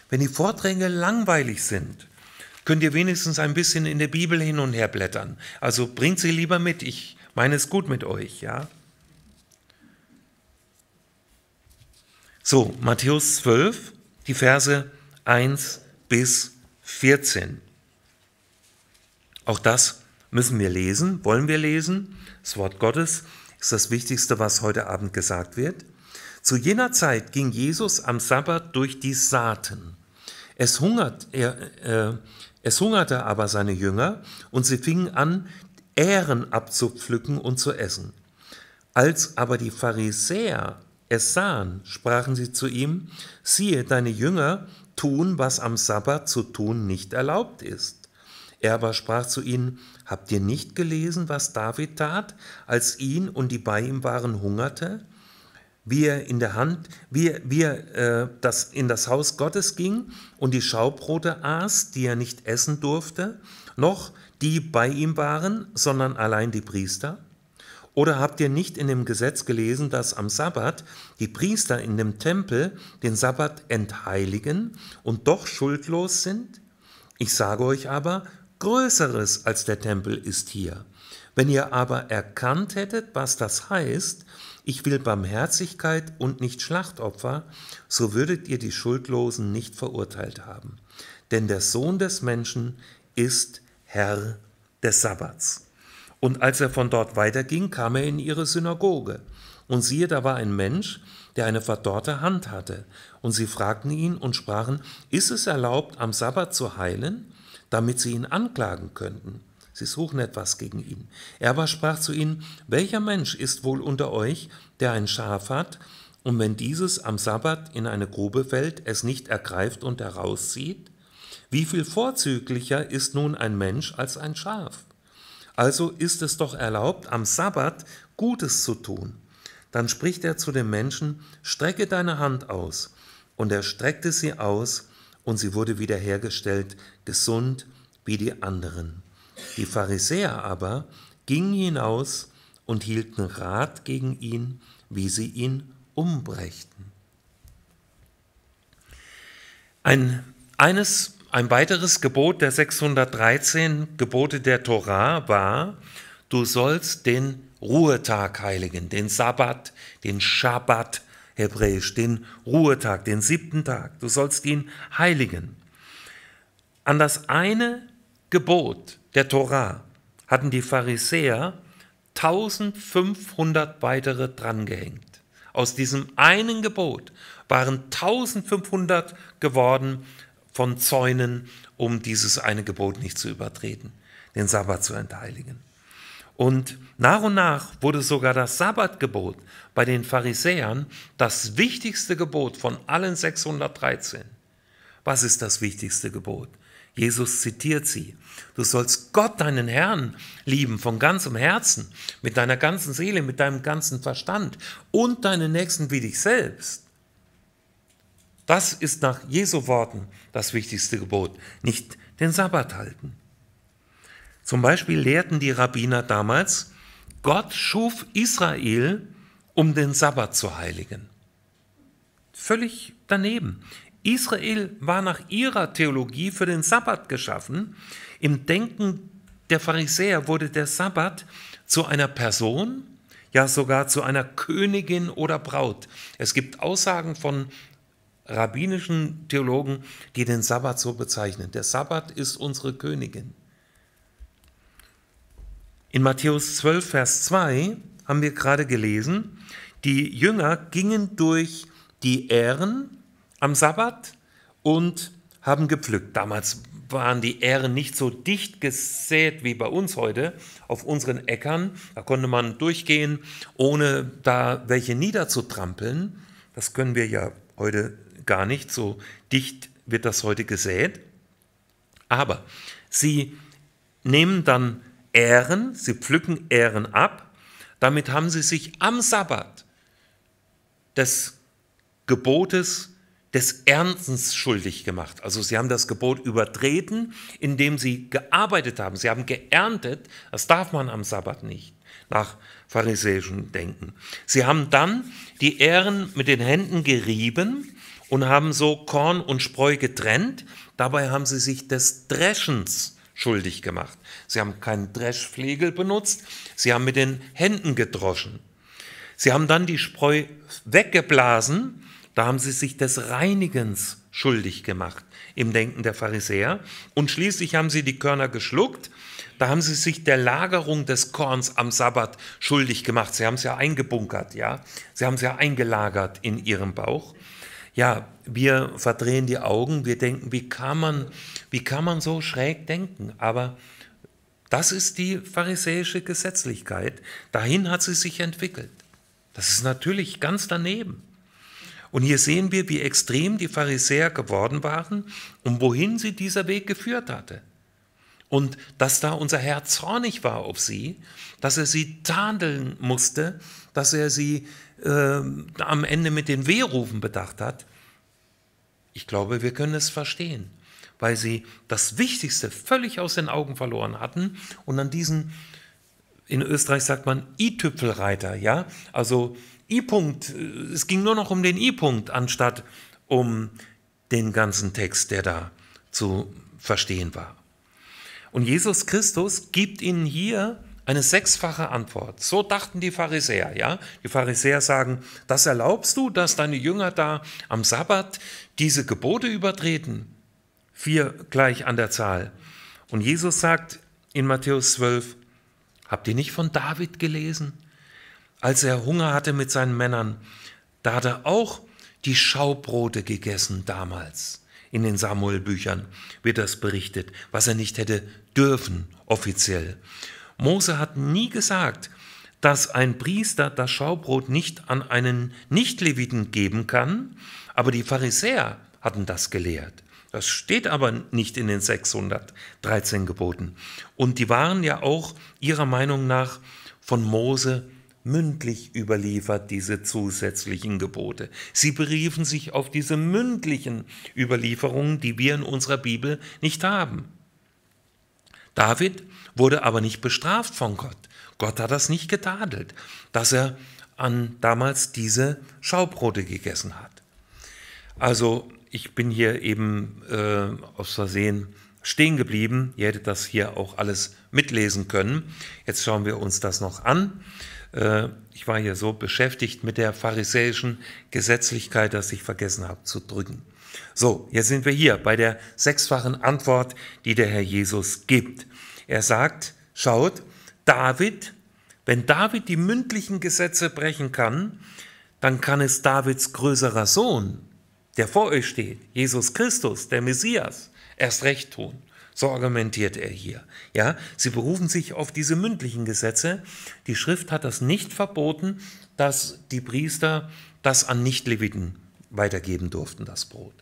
Wenn die Vorträge langweilig sind, könnt ihr wenigstens ein bisschen in der Bibel hin und her blättern. Also bringt sie lieber mit, ich meine es gut mit euch, ja. So, Matthäus 12, die Verse 1 bis 14. Auch das müssen wir lesen, wollen wir lesen. Das Wort Gottes ist das Wichtigste, was heute Abend gesagt wird. Zu jener Zeit ging Jesus am Sabbat durch die Saaten. Es hungert, er, äh, es hungerte aber seine Jünger, und sie fingen an, Ähren abzupflücken und zu essen. Als aber die Pharisäer es sahen, sprachen sie zu ihm, siehe, deine Jünger tun, was am Sabbat zu tun nicht erlaubt ist. Er aber sprach zu ihnen, habt ihr nicht gelesen, was David tat, als ihn und die bei ihm waren hungerte? wir in der Hand, wir, wir äh, das in das Haus Gottes ging und die Schaubrote aß, die er nicht essen durfte, noch die bei ihm waren, sondern allein die Priester? Oder habt ihr nicht in dem Gesetz gelesen, dass am Sabbat die Priester in dem Tempel den Sabbat entheiligen und doch schuldlos sind? Ich sage euch aber, Größeres als der Tempel ist hier. Wenn ihr aber erkannt hättet, was das heißt, ich will Barmherzigkeit und nicht Schlachtopfer, so würdet ihr die Schuldlosen nicht verurteilt haben. Denn der Sohn des Menschen ist Herr des Sabbats. Und als er von dort weiterging, kam er in ihre Synagoge. Und siehe, da war ein Mensch, der eine verdorrte Hand hatte. Und sie fragten ihn und sprachen, ist es erlaubt, am Sabbat zu heilen, damit sie ihn anklagen könnten? Sie suchen etwas gegen ihn. Er aber sprach zu ihnen, welcher Mensch ist wohl unter euch, der ein Schaf hat, und wenn dieses am Sabbat in eine Grube fällt, es nicht ergreift und herauszieht? Wie viel vorzüglicher ist nun ein Mensch als ein Schaf? Also ist es doch erlaubt, am Sabbat Gutes zu tun. Dann spricht er zu dem Menschen, strecke deine Hand aus. Und er streckte sie aus, und sie wurde wiederhergestellt, gesund wie die anderen. Die Pharisäer aber gingen hinaus und hielten Rat gegen ihn, wie sie ihn umbrächten. Ein, eines, ein weiteres Gebot der 613 Gebote der Tora war, du sollst den Ruhetag heiligen, den Sabbat, den Schabbat hebräisch, den Ruhetag, den siebten Tag, du sollst ihn heiligen. An das eine Gebot der Torah hatten die Pharisäer 1500 weitere drangehängt. Aus diesem einen Gebot waren 1500 geworden von Zäunen, um dieses eine Gebot nicht zu übertreten, den Sabbat zu entheiligen. Und nach und nach wurde sogar das Sabbatgebot bei den Pharisäern das wichtigste Gebot von allen 613. Was ist das wichtigste Gebot? Jesus zitiert sie. Du sollst Gott, deinen Herrn, lieben von ganzem Herzen, mit deiner ganzen Seele, mit deinem ganzen Verstand und deinen Nächsten wie dich selbst. Das ist nach Jesu Worten das wichtigste Gebot, nicht den Sabbat halten. Zum Beispiel lehrten die Rabbiner damals, Gott schuf Israel, um den Sabbat zu heiligen. Völlig daneben. Israel war nach ihrer Theologie für den Sabbat geschaffen. Im Denken der Pharisäer wurde der Sabbat zu einer Person, ja sogar zu einer Königin oder Braut. Es gibt Aussagen von rabbinischen Theologen, die den Sabbat so bezeichnen. Der Sabbat ist unsere Königin. In Matthäus 12, Vers 2 haben wir gerade gelesen, die Jünger gingen durch die Ähren am Sabbat und haben gepflückt. Damals waren die Ähren nicht so dicht gesät wie bei uns heute auf unseren Äckern. Da konnte man durchgehen, ohne da welche niederzutrampeln. Das können wir ja heute gar nicht. So dicht wird das heute gesät. Aber sie nehmen dann Ähren, sie pflücken Ähren ab. Damit haben sie sich am Sabbat des Gebotes des Ernstens schuldig gemacht. Also sie haben das Gebot übertreten, indem sie gearbeitet haben. Sie haben geerntet. Das darf man am Sabbat nicht, nach pharisäischem Denken. Sie haben dann die Ähren mit den Händen gerieben und haben so Korn und Spreu getrennt. Dabei haben sie sich des Dreschens schuldig gemacht. Sie haben keinen Dreschflegel benutzt. Sie haben mit den Händen gedroschen. Sie haben dann die Spreu weggeblasen da haben sie sich des Reinigens schuldig gemacht im Denken der Pharisäer. Und schließlich haben sie die Körner geschluckt. Da haben sie sich der Lagerung des Korns am Sabbat schuldig gemacht. Sie haben es ja eingebunkert, ja. Sie haben es ja eingelagert in ihrem Bauch. Ja, wir verdrehen die Augen, wir denken, wie kann man, wie kann man so schräg denken? Aber das ist die pharisäische Gesetzlichkeit. Dahin hat sie sich entwickelt. Das ist natürlich ganz daneben. Und hier sehen wir, wie extrem die Pharisäer geworden waren und wohin sie dieser Weg geführt hatte. Und dass da unser Herr zornig war auf sie, dass er sie tadeln musste, dass er sie äh, am Ende mit den Wehrufen bedacht hat. Ich glaube, wir können es verstehen, weil sie das Wichtigste völlig aus den Augen verloren hatten und an diesen in Österreich sagt man i-Tüpfelreiter, ja, also E-Punkt, es ging nur noch um den E-Punkt, anstatt um den ganzen Text, der da zu verstehen war. Und Jesus Christus gibt ihnen hier eine sechsfache Antwort. So dachten die Pharisäer, ja? Die Pharisäer sagen, das erlaubst du, dass deine Jünger da am Sabbat diese Gebote übertreten? Vier gleich an der Zahl. Und Jesus sagt in Matthäus 12, habt ihr nicht von David gelesen, als er Hunger hatte mit seinen Männern, da hat er auch die Schaubrote gegessen damals. In den Samuel-Büchern wird das berichtet, was er nicht hätte dürfen offiziell. Mose hat nie gesagt, dass ein Priester das Schaubrot nicht an einen Nicht-Leviten geben kann, aber die Pharisäer hatten das gelehrt. Das steht aber nicht in den 613 Geboten. Und die waren ja auch ihrer Meinung nach von Mose mündlich überliefert, diese zusätzlichen Gebote. Sie beriefen sich auf diese mündlichen Überlieferungen, die wir in unserer Bibel nicht haben. David wurde aber nicht bestraft von Gott. Gott hat das nicht getadelt, dass er an damals diese Schaubrote gegessen hat. Also ich bin hier eben äh, aus Versehen stehen geblieben. Ihr hättet das hier auch alles mitlesen können. Jetzt schauen wir uns das noch an. Äh, ich war hier so beschäftigt mit der pharisäischen Gesetzlichkeit, dass ich vergessen habe zu drücken. So, jetzt sind wir hier bei der sechsfachen Antwort, die der Herr Jesus gibt. Er sagt, schaut, David, wenn David die mündlichen Gesetze brechen kann, dann kann es Davids größerer Sohn, der vor euch steht, Jesus Christus, der Messias, erst recht tun. So argumentiert er hier. Ja, sie berufen sich auf diese mündlichen Gesetze. Die Schrift hat das nicht verboten, dass die Priester das an Nichtleviten weitergeben durften, das Brot.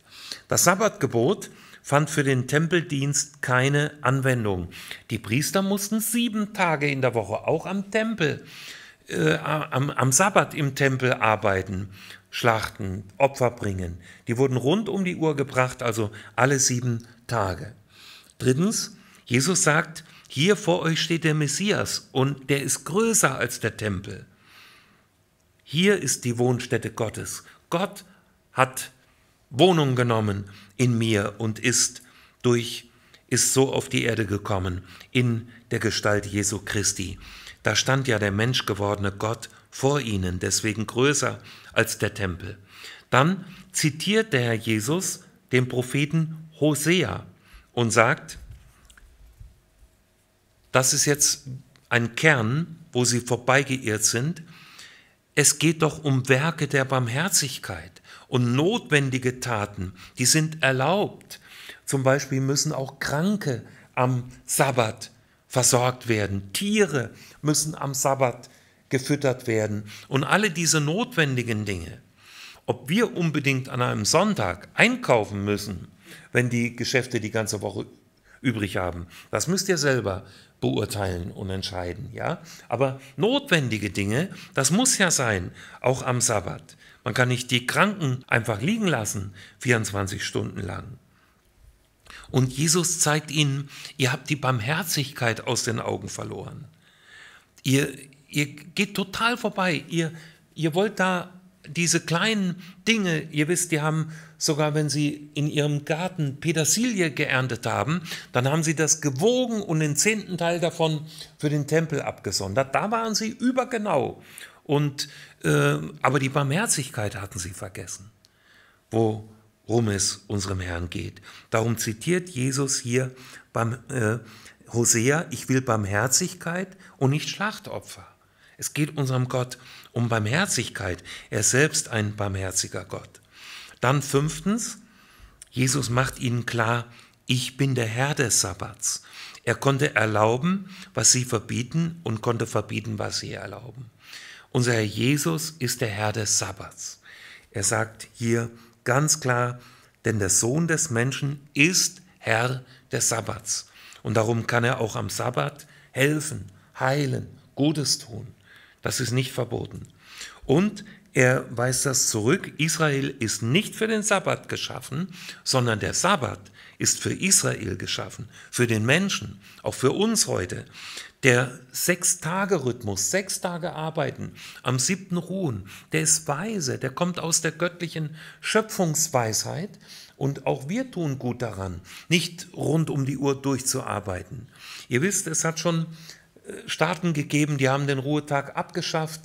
Das Sabbatgebot fand für den Tempeldienst keine Anwendung. Die Priester mussten sieben Tage in der Woche auch am Tempel, äh, am, am Sabbat im Tempel arbeiten, schlachten, Opfer bringen. Die wurden rund um die Uhr gebracht, also alle sieben Tage. Drittens, Jesus sagt, hier vor euch steht der Messias und der ist größer als der Tempel. Hier ist die Wohnstätte Gottes. Gott hat Wohnung genommen in mir und ist durch ist so auf die Erde gekommen in der Gestalt Jesu Christi. Da stand ja der menschgewordene Gott vor ihnen, deswegen größer als der Tempel. Dann zitiert der Herr Jesus den Propheten Hosea und sagt, das ist jetzt ein Kern, wo sie vorbeigeirrt sind. Es geht doch um Werke der Barmherzigkeit und notwendige Taten, die sind erlaubt. Zum Beispiel müssen auch Kranke am Sabbat versorgt werden, Tiere müssen am Sabbat gefüttert werden und alle diese notwendigen Dinge. Ob wir unbedingt an einem Sonntag einkaufen müssen, wenn die Geschäfte die ganze Woche übrig haben. Das müsst ihr selber beurteilen und entscheiden, ja? Aber notwendige Dinge, das muss ja sein, auch am Sabbat. Man kann nicht die Kranken einfach liegen lassen 24 Stunden lang. Und Jesus zeigt ihnen, ihr habt die Barmherzigkeit aus den Augen verloren. Ihr, ihr geht total vorbei. Ihr, ihr wollt da diese kleinen Dinge, ihr wisst, die haben sogar, wenn sie in ihrem Garten Petersilie geerntet haben, dann haben sie das gewogen und den zehnten Teil davon für den Tempel abgesondert. Da waren sie übergenau. Und, äh, aber die Barmherzigkeit hatten sie vergessen, worum es unserem Herrn geht. Darum zitiert Jesus hier beim äh, Hosea, ich will Barmherzigkeit und nicht Schlachtopfer. Es geht unserem Gott um um Barmherzigkeit. Er ist selbst ein barmherziger Gott. Dann fünftens, Jesus macht ihnen klar, ich bin der Herr des Sabbats. Er konnte erlauben, was sie verbieten und konnte verbieten, was sie erlauben. Unser Herr Jesus ist der Herr des Sabbats. Er sagt hier ganz klar, denn der Sohn des Menschen ist Herr des Sabbats. Und darum kann er auch am Sabbat helfen, heilen, Gutes tun. Das ist nicht verboten. Und er weist das zurück, Israel ist nicht für den Sabbat geschaffen, sondern der Sabbat ist für Israel geschaffen, für den Menschen, auch für uns heute. Der Sechs-Tage-Rhythmus, sechs Tage arbeiten, am siebten ruhen, der ist weise, der kommt aus der göttlichen Schöpfungsweisheit und auch wir tun gut daran, nicht rund um die Uhr durchzuarbeiten. Ihr wisst, es hat schon Staaten gegeben, die haben den Ruhetag abgeschafft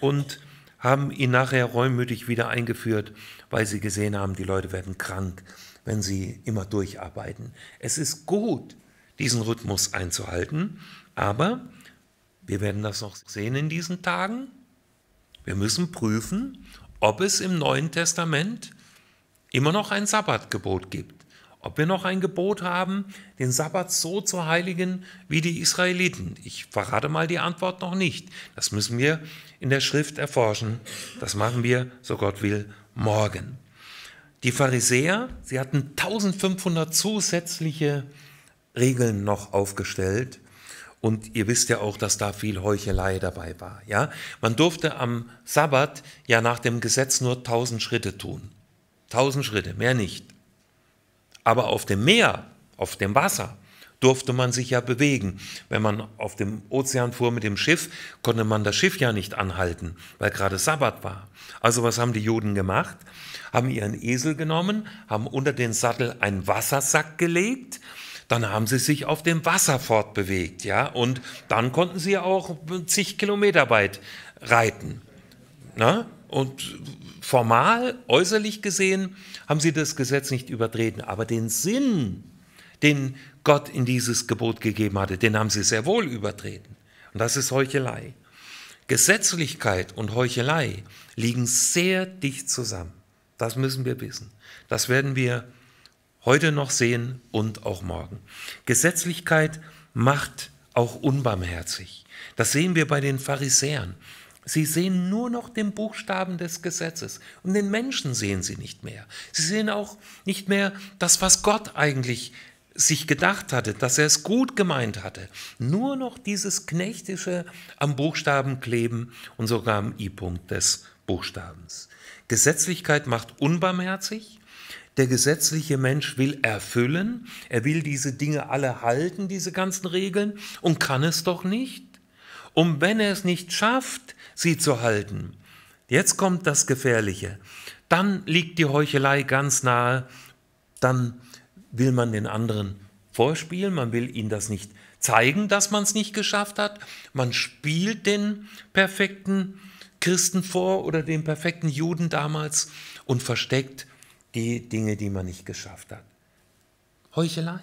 und haben ihn nachher reumütig wieder eingeführt, weil sie gesehen haben, die Leute werden krank, wenn sie immer durcharbeiten. Es ist gut, diesen Rhythmus einzuhalten, aber wir werden das noch sehen in diesen Tagen. Wir müssen prüfen, ob es im Neuen Testament immer noch ein Sabbatgebot gibt ob wir noch ein Gebot haben, den Sabbat so zu heiligen wie die Israeliten. Ich verrate mal die Antwort noch nicht. Das müssen wir in der Schrift erforschen. Das machen wir, so Gott will, morgen. Die Pharisäer, sie hatten 1500 zusätzliche Regeln noch aufgestellt. Und ihr wisst ja auch, dass da viel Heuchelei dabei war. Ja? Man durfte am Sabbat ja nach dem Gesetz nur 1000 Schritte tun. 1000 Schritte, mehr nicht. Aber auf dem Meer, auf dem Wasser, durfte man sich ja bewegen. Wenn man auf dem Ozean fuhr mit dem Schiff, konnte man das Schiff ja nicht anhalten, weil gerade Sabbat war. Also was haben die Juden gemacht? Haben ihren Esel genommen, haben unter den Sattel einen Wassersack gelegt, dann haben sie sich auf dem Wasser fortbewegt, ja, und dann konnten sie auch zig Kilometer weit reiten. Na? Ne? Und formal, äußerlich gesehen, haben sie das Gesetz nicht übertreten. Aber den Sinn, den Gott in dieses Gebot gegeben hatte, den haben sie sehr wohl übertreten. Und das ist Heuchelei. Gesetzlichkeit und Heuchelei liegen sehr dicht zusammen. Das müssen wir wissen. Das werden wir heute noch sehen und auch morgen. Gesetzlichkeit macht auch unbarmherzig. Das sehen wir bei den Pharisäern. Sie sehen nur noch den Buchstaben des Gesetzes und den Menschen sehen sie nicht mehr. Sie sehen auch nicht mehr das, was Gott eigentlich sich gedacht hatte, dass er es gut gemeint hatte. Nur noch dieses knechtische am Buchstaben kleben und sogar am I-Punkt des Buchstabens. Gesetzlichkeit macht unbarmherzig. Der gesetzliche Mensch will erfüllen, er will diese Dinge alle halten, diese ganzen Regeln, und kann es doch nicht. Und wenn er es nicht schafft, sie zu halten. Jetzt kommt das Gefährliche. Dann liegt die Heuchelei ganz nahe, dann will man den anderen vorspielen, man will ihnen das nicht zeigen, dass man es nicht geschafft hat, man spielt den perfekten Christen vor oder den perfekten Juden damals und versteckt die Dinge, die man nicht geschafft hat. Heuchelei.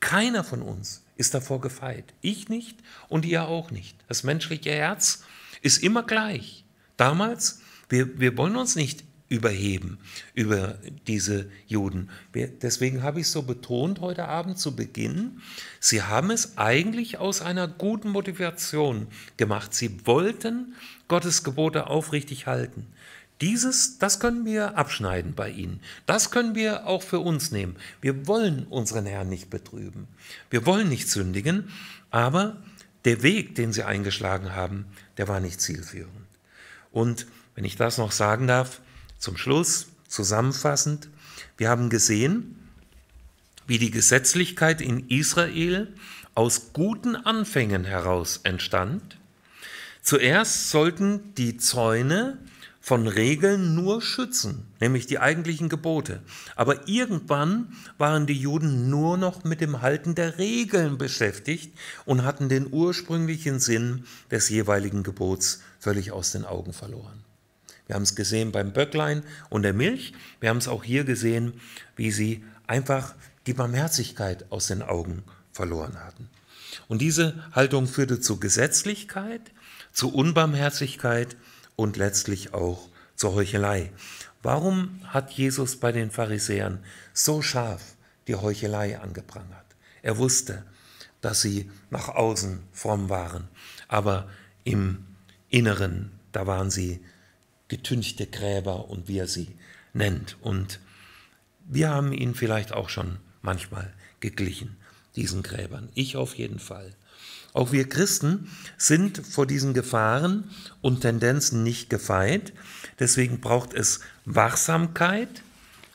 Keiner von uns ist davor gefeit. Ich nicht und ihr auch nicht. Das menschliche Herz ist immer gleich. Damals, wir, wir wollen uns nicht überheben über diese Juden. Wir, deswegen habe ich es so betont heute Abend zu Beginn, sie haben es eigentlich aus einer guten Motivation gemacht. Sie wollten Gottes Gebote aufrichtig halten. Dieses, das können wir abschneiden bei ihnen. Das können wir auch für uns nehmen. Wir wollen unseren Herrn nicht betrüben. Wir wollen nicht sündigen, aber der Weg, den sie eingeschlagen haben, der war nicht zielführend. Und wenn ich das noch sagen darf, zum Schluss, zusammenfassend, wir haben gesehen, wie die Gesetzlichkeit in Israel aus guten Anfängen heraus entstand. Zuerst sollten die Zäune von Regeln nur schützen, nämlich die eigentlichen Gebote. Aber irgendwann waren die Juden nur noch mit dem Halten der Regeln beschäftigt und hatten den ursprünglichen Sinn des jeweiligen Gebots völlig aus den Augen verloren. Wir haben es gesehen beim Böcklein und der Milch, wir haben es auch hier gesehen, wie sie einfach die Barmherzigkeit aus den Augen verloren hatten. Und diese Haltung führte zu Gesetzlichkeit, zu Unbarmherzigkeit, und letztlich auch zur Heuchelei. Warum hat Jesus bei den Pharisäern so scharf die Heuchelei angeprangert? Er wusste, dass sie nach außen fromm waren, aber im Inneren, da waren sie getünchte Gräber und wie er sie nennt. Und wir haben ihn vielleicht auch schon manchmal geglichen, diesen Gräbern. Ich auf jeden Fall. Auch wir Christen sind vor diesen Gefahren und Tendenzen nicht gefeit. Deswegen braucht es Wachsamkeit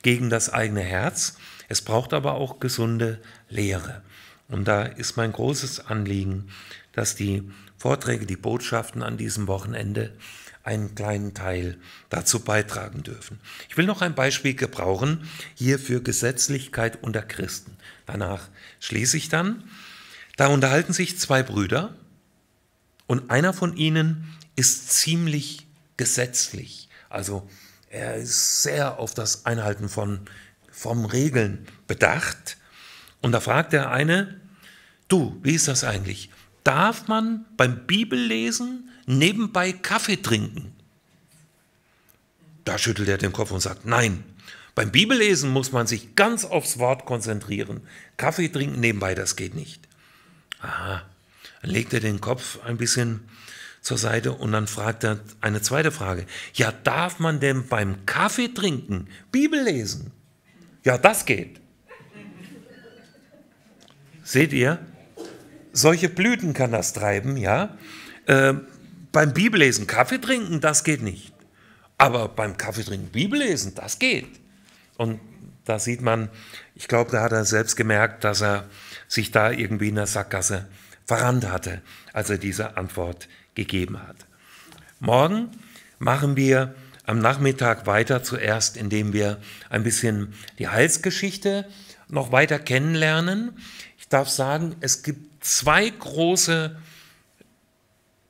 gegen das eigene Herz. Es braucht aber auch gesunde Lehre. Und da ist mein großes Anliegen, dass die Vorträge, die Botschaften an diesem Wochenende einen kleinen Teil dazu beitragen dürfen. Ich will noch ein Beispiel gebrauchen hier für Gesetzlichkeit unter Christen. Danach schließe ich dann. Da unterhalten sich zwei Brüder und einer von ihnen ist ziemlich gesetzlich. Also er ist sehr auf das Einhalten von, von Regeln bedacht. Und da fragt der eine, du, wie ist das eigentlich? Darf man beim Bibellesen nebenbei Kaffee trinken? Da schüttelt er den Kopf und sagt, nein, beim Bibellesen muss man sich ganz aufs Wort konzentrieren. Kaffee trinken nebenbei, das geht nicht. Aha. Dann legt er den Kopf ein bisschen zur Seite und dann fragt er eine zweite Frage. Ja, darf man denn beim Kaffee trinken Bibel lesen? Ja, das geht. Seht ihr? Solche Blüten kann das treiben, ja. Äh, beim Bibellesen Kaffee trinken, das geht nicht. Aber beim Kaffee trinken Bibellesen, das geht. Und da sieht man, ich glaube, da hat er selbst gemerkt, dass er sich da irgendwie in der Sackgasse verrannt hatte, als er diese Antwort gegeben hat. Morgen machen wir am Nachmittag weiter, zuerst indem wir ein bisschen die Heilsgeschichte noch weiter kennenlernen. Ich darf sagen, es gibt zwei große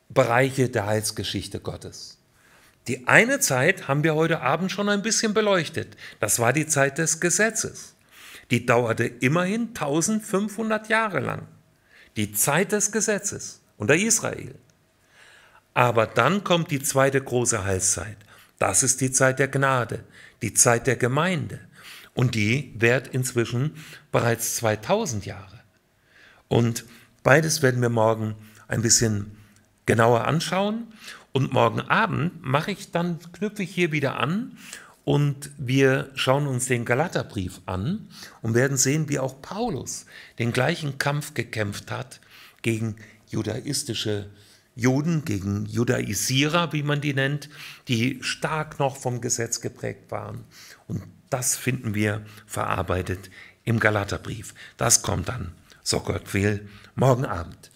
Bereiche der Heilsgeschichte Gottes. Die eine Zeit haben wir heute Abend schon ein bisschen beleuchtet. Das war die Zeit des Gesetzes die dauerte immerhin 1500 Jahre lang. Die Zeit des Gesetzes unter Israel. Aber dann kommt die zweite große Heilszeit. Das ist die Zeit der Gnade, die Zeit der Gemeinde. Und die währt inzwischen bereits 2000 Jahre. Und beides werden wir morgen ein bisschen genauer anschauen. Und morgen Abend mache ich dann, knüpfe ich hier wieder an und wir schauen uns den Galaterbrief an und werden sehen, wie auch Paulus den gleichen Kampf gekämpft hat gegen judaistische Juden, gegen Judaisierer, wie man die nennt, die stark noch vom Gesetz geprägt waren. Und das finden wir verarbeitet im Galaterbrief. Das kommt dann, so Gott will, morgen Abend.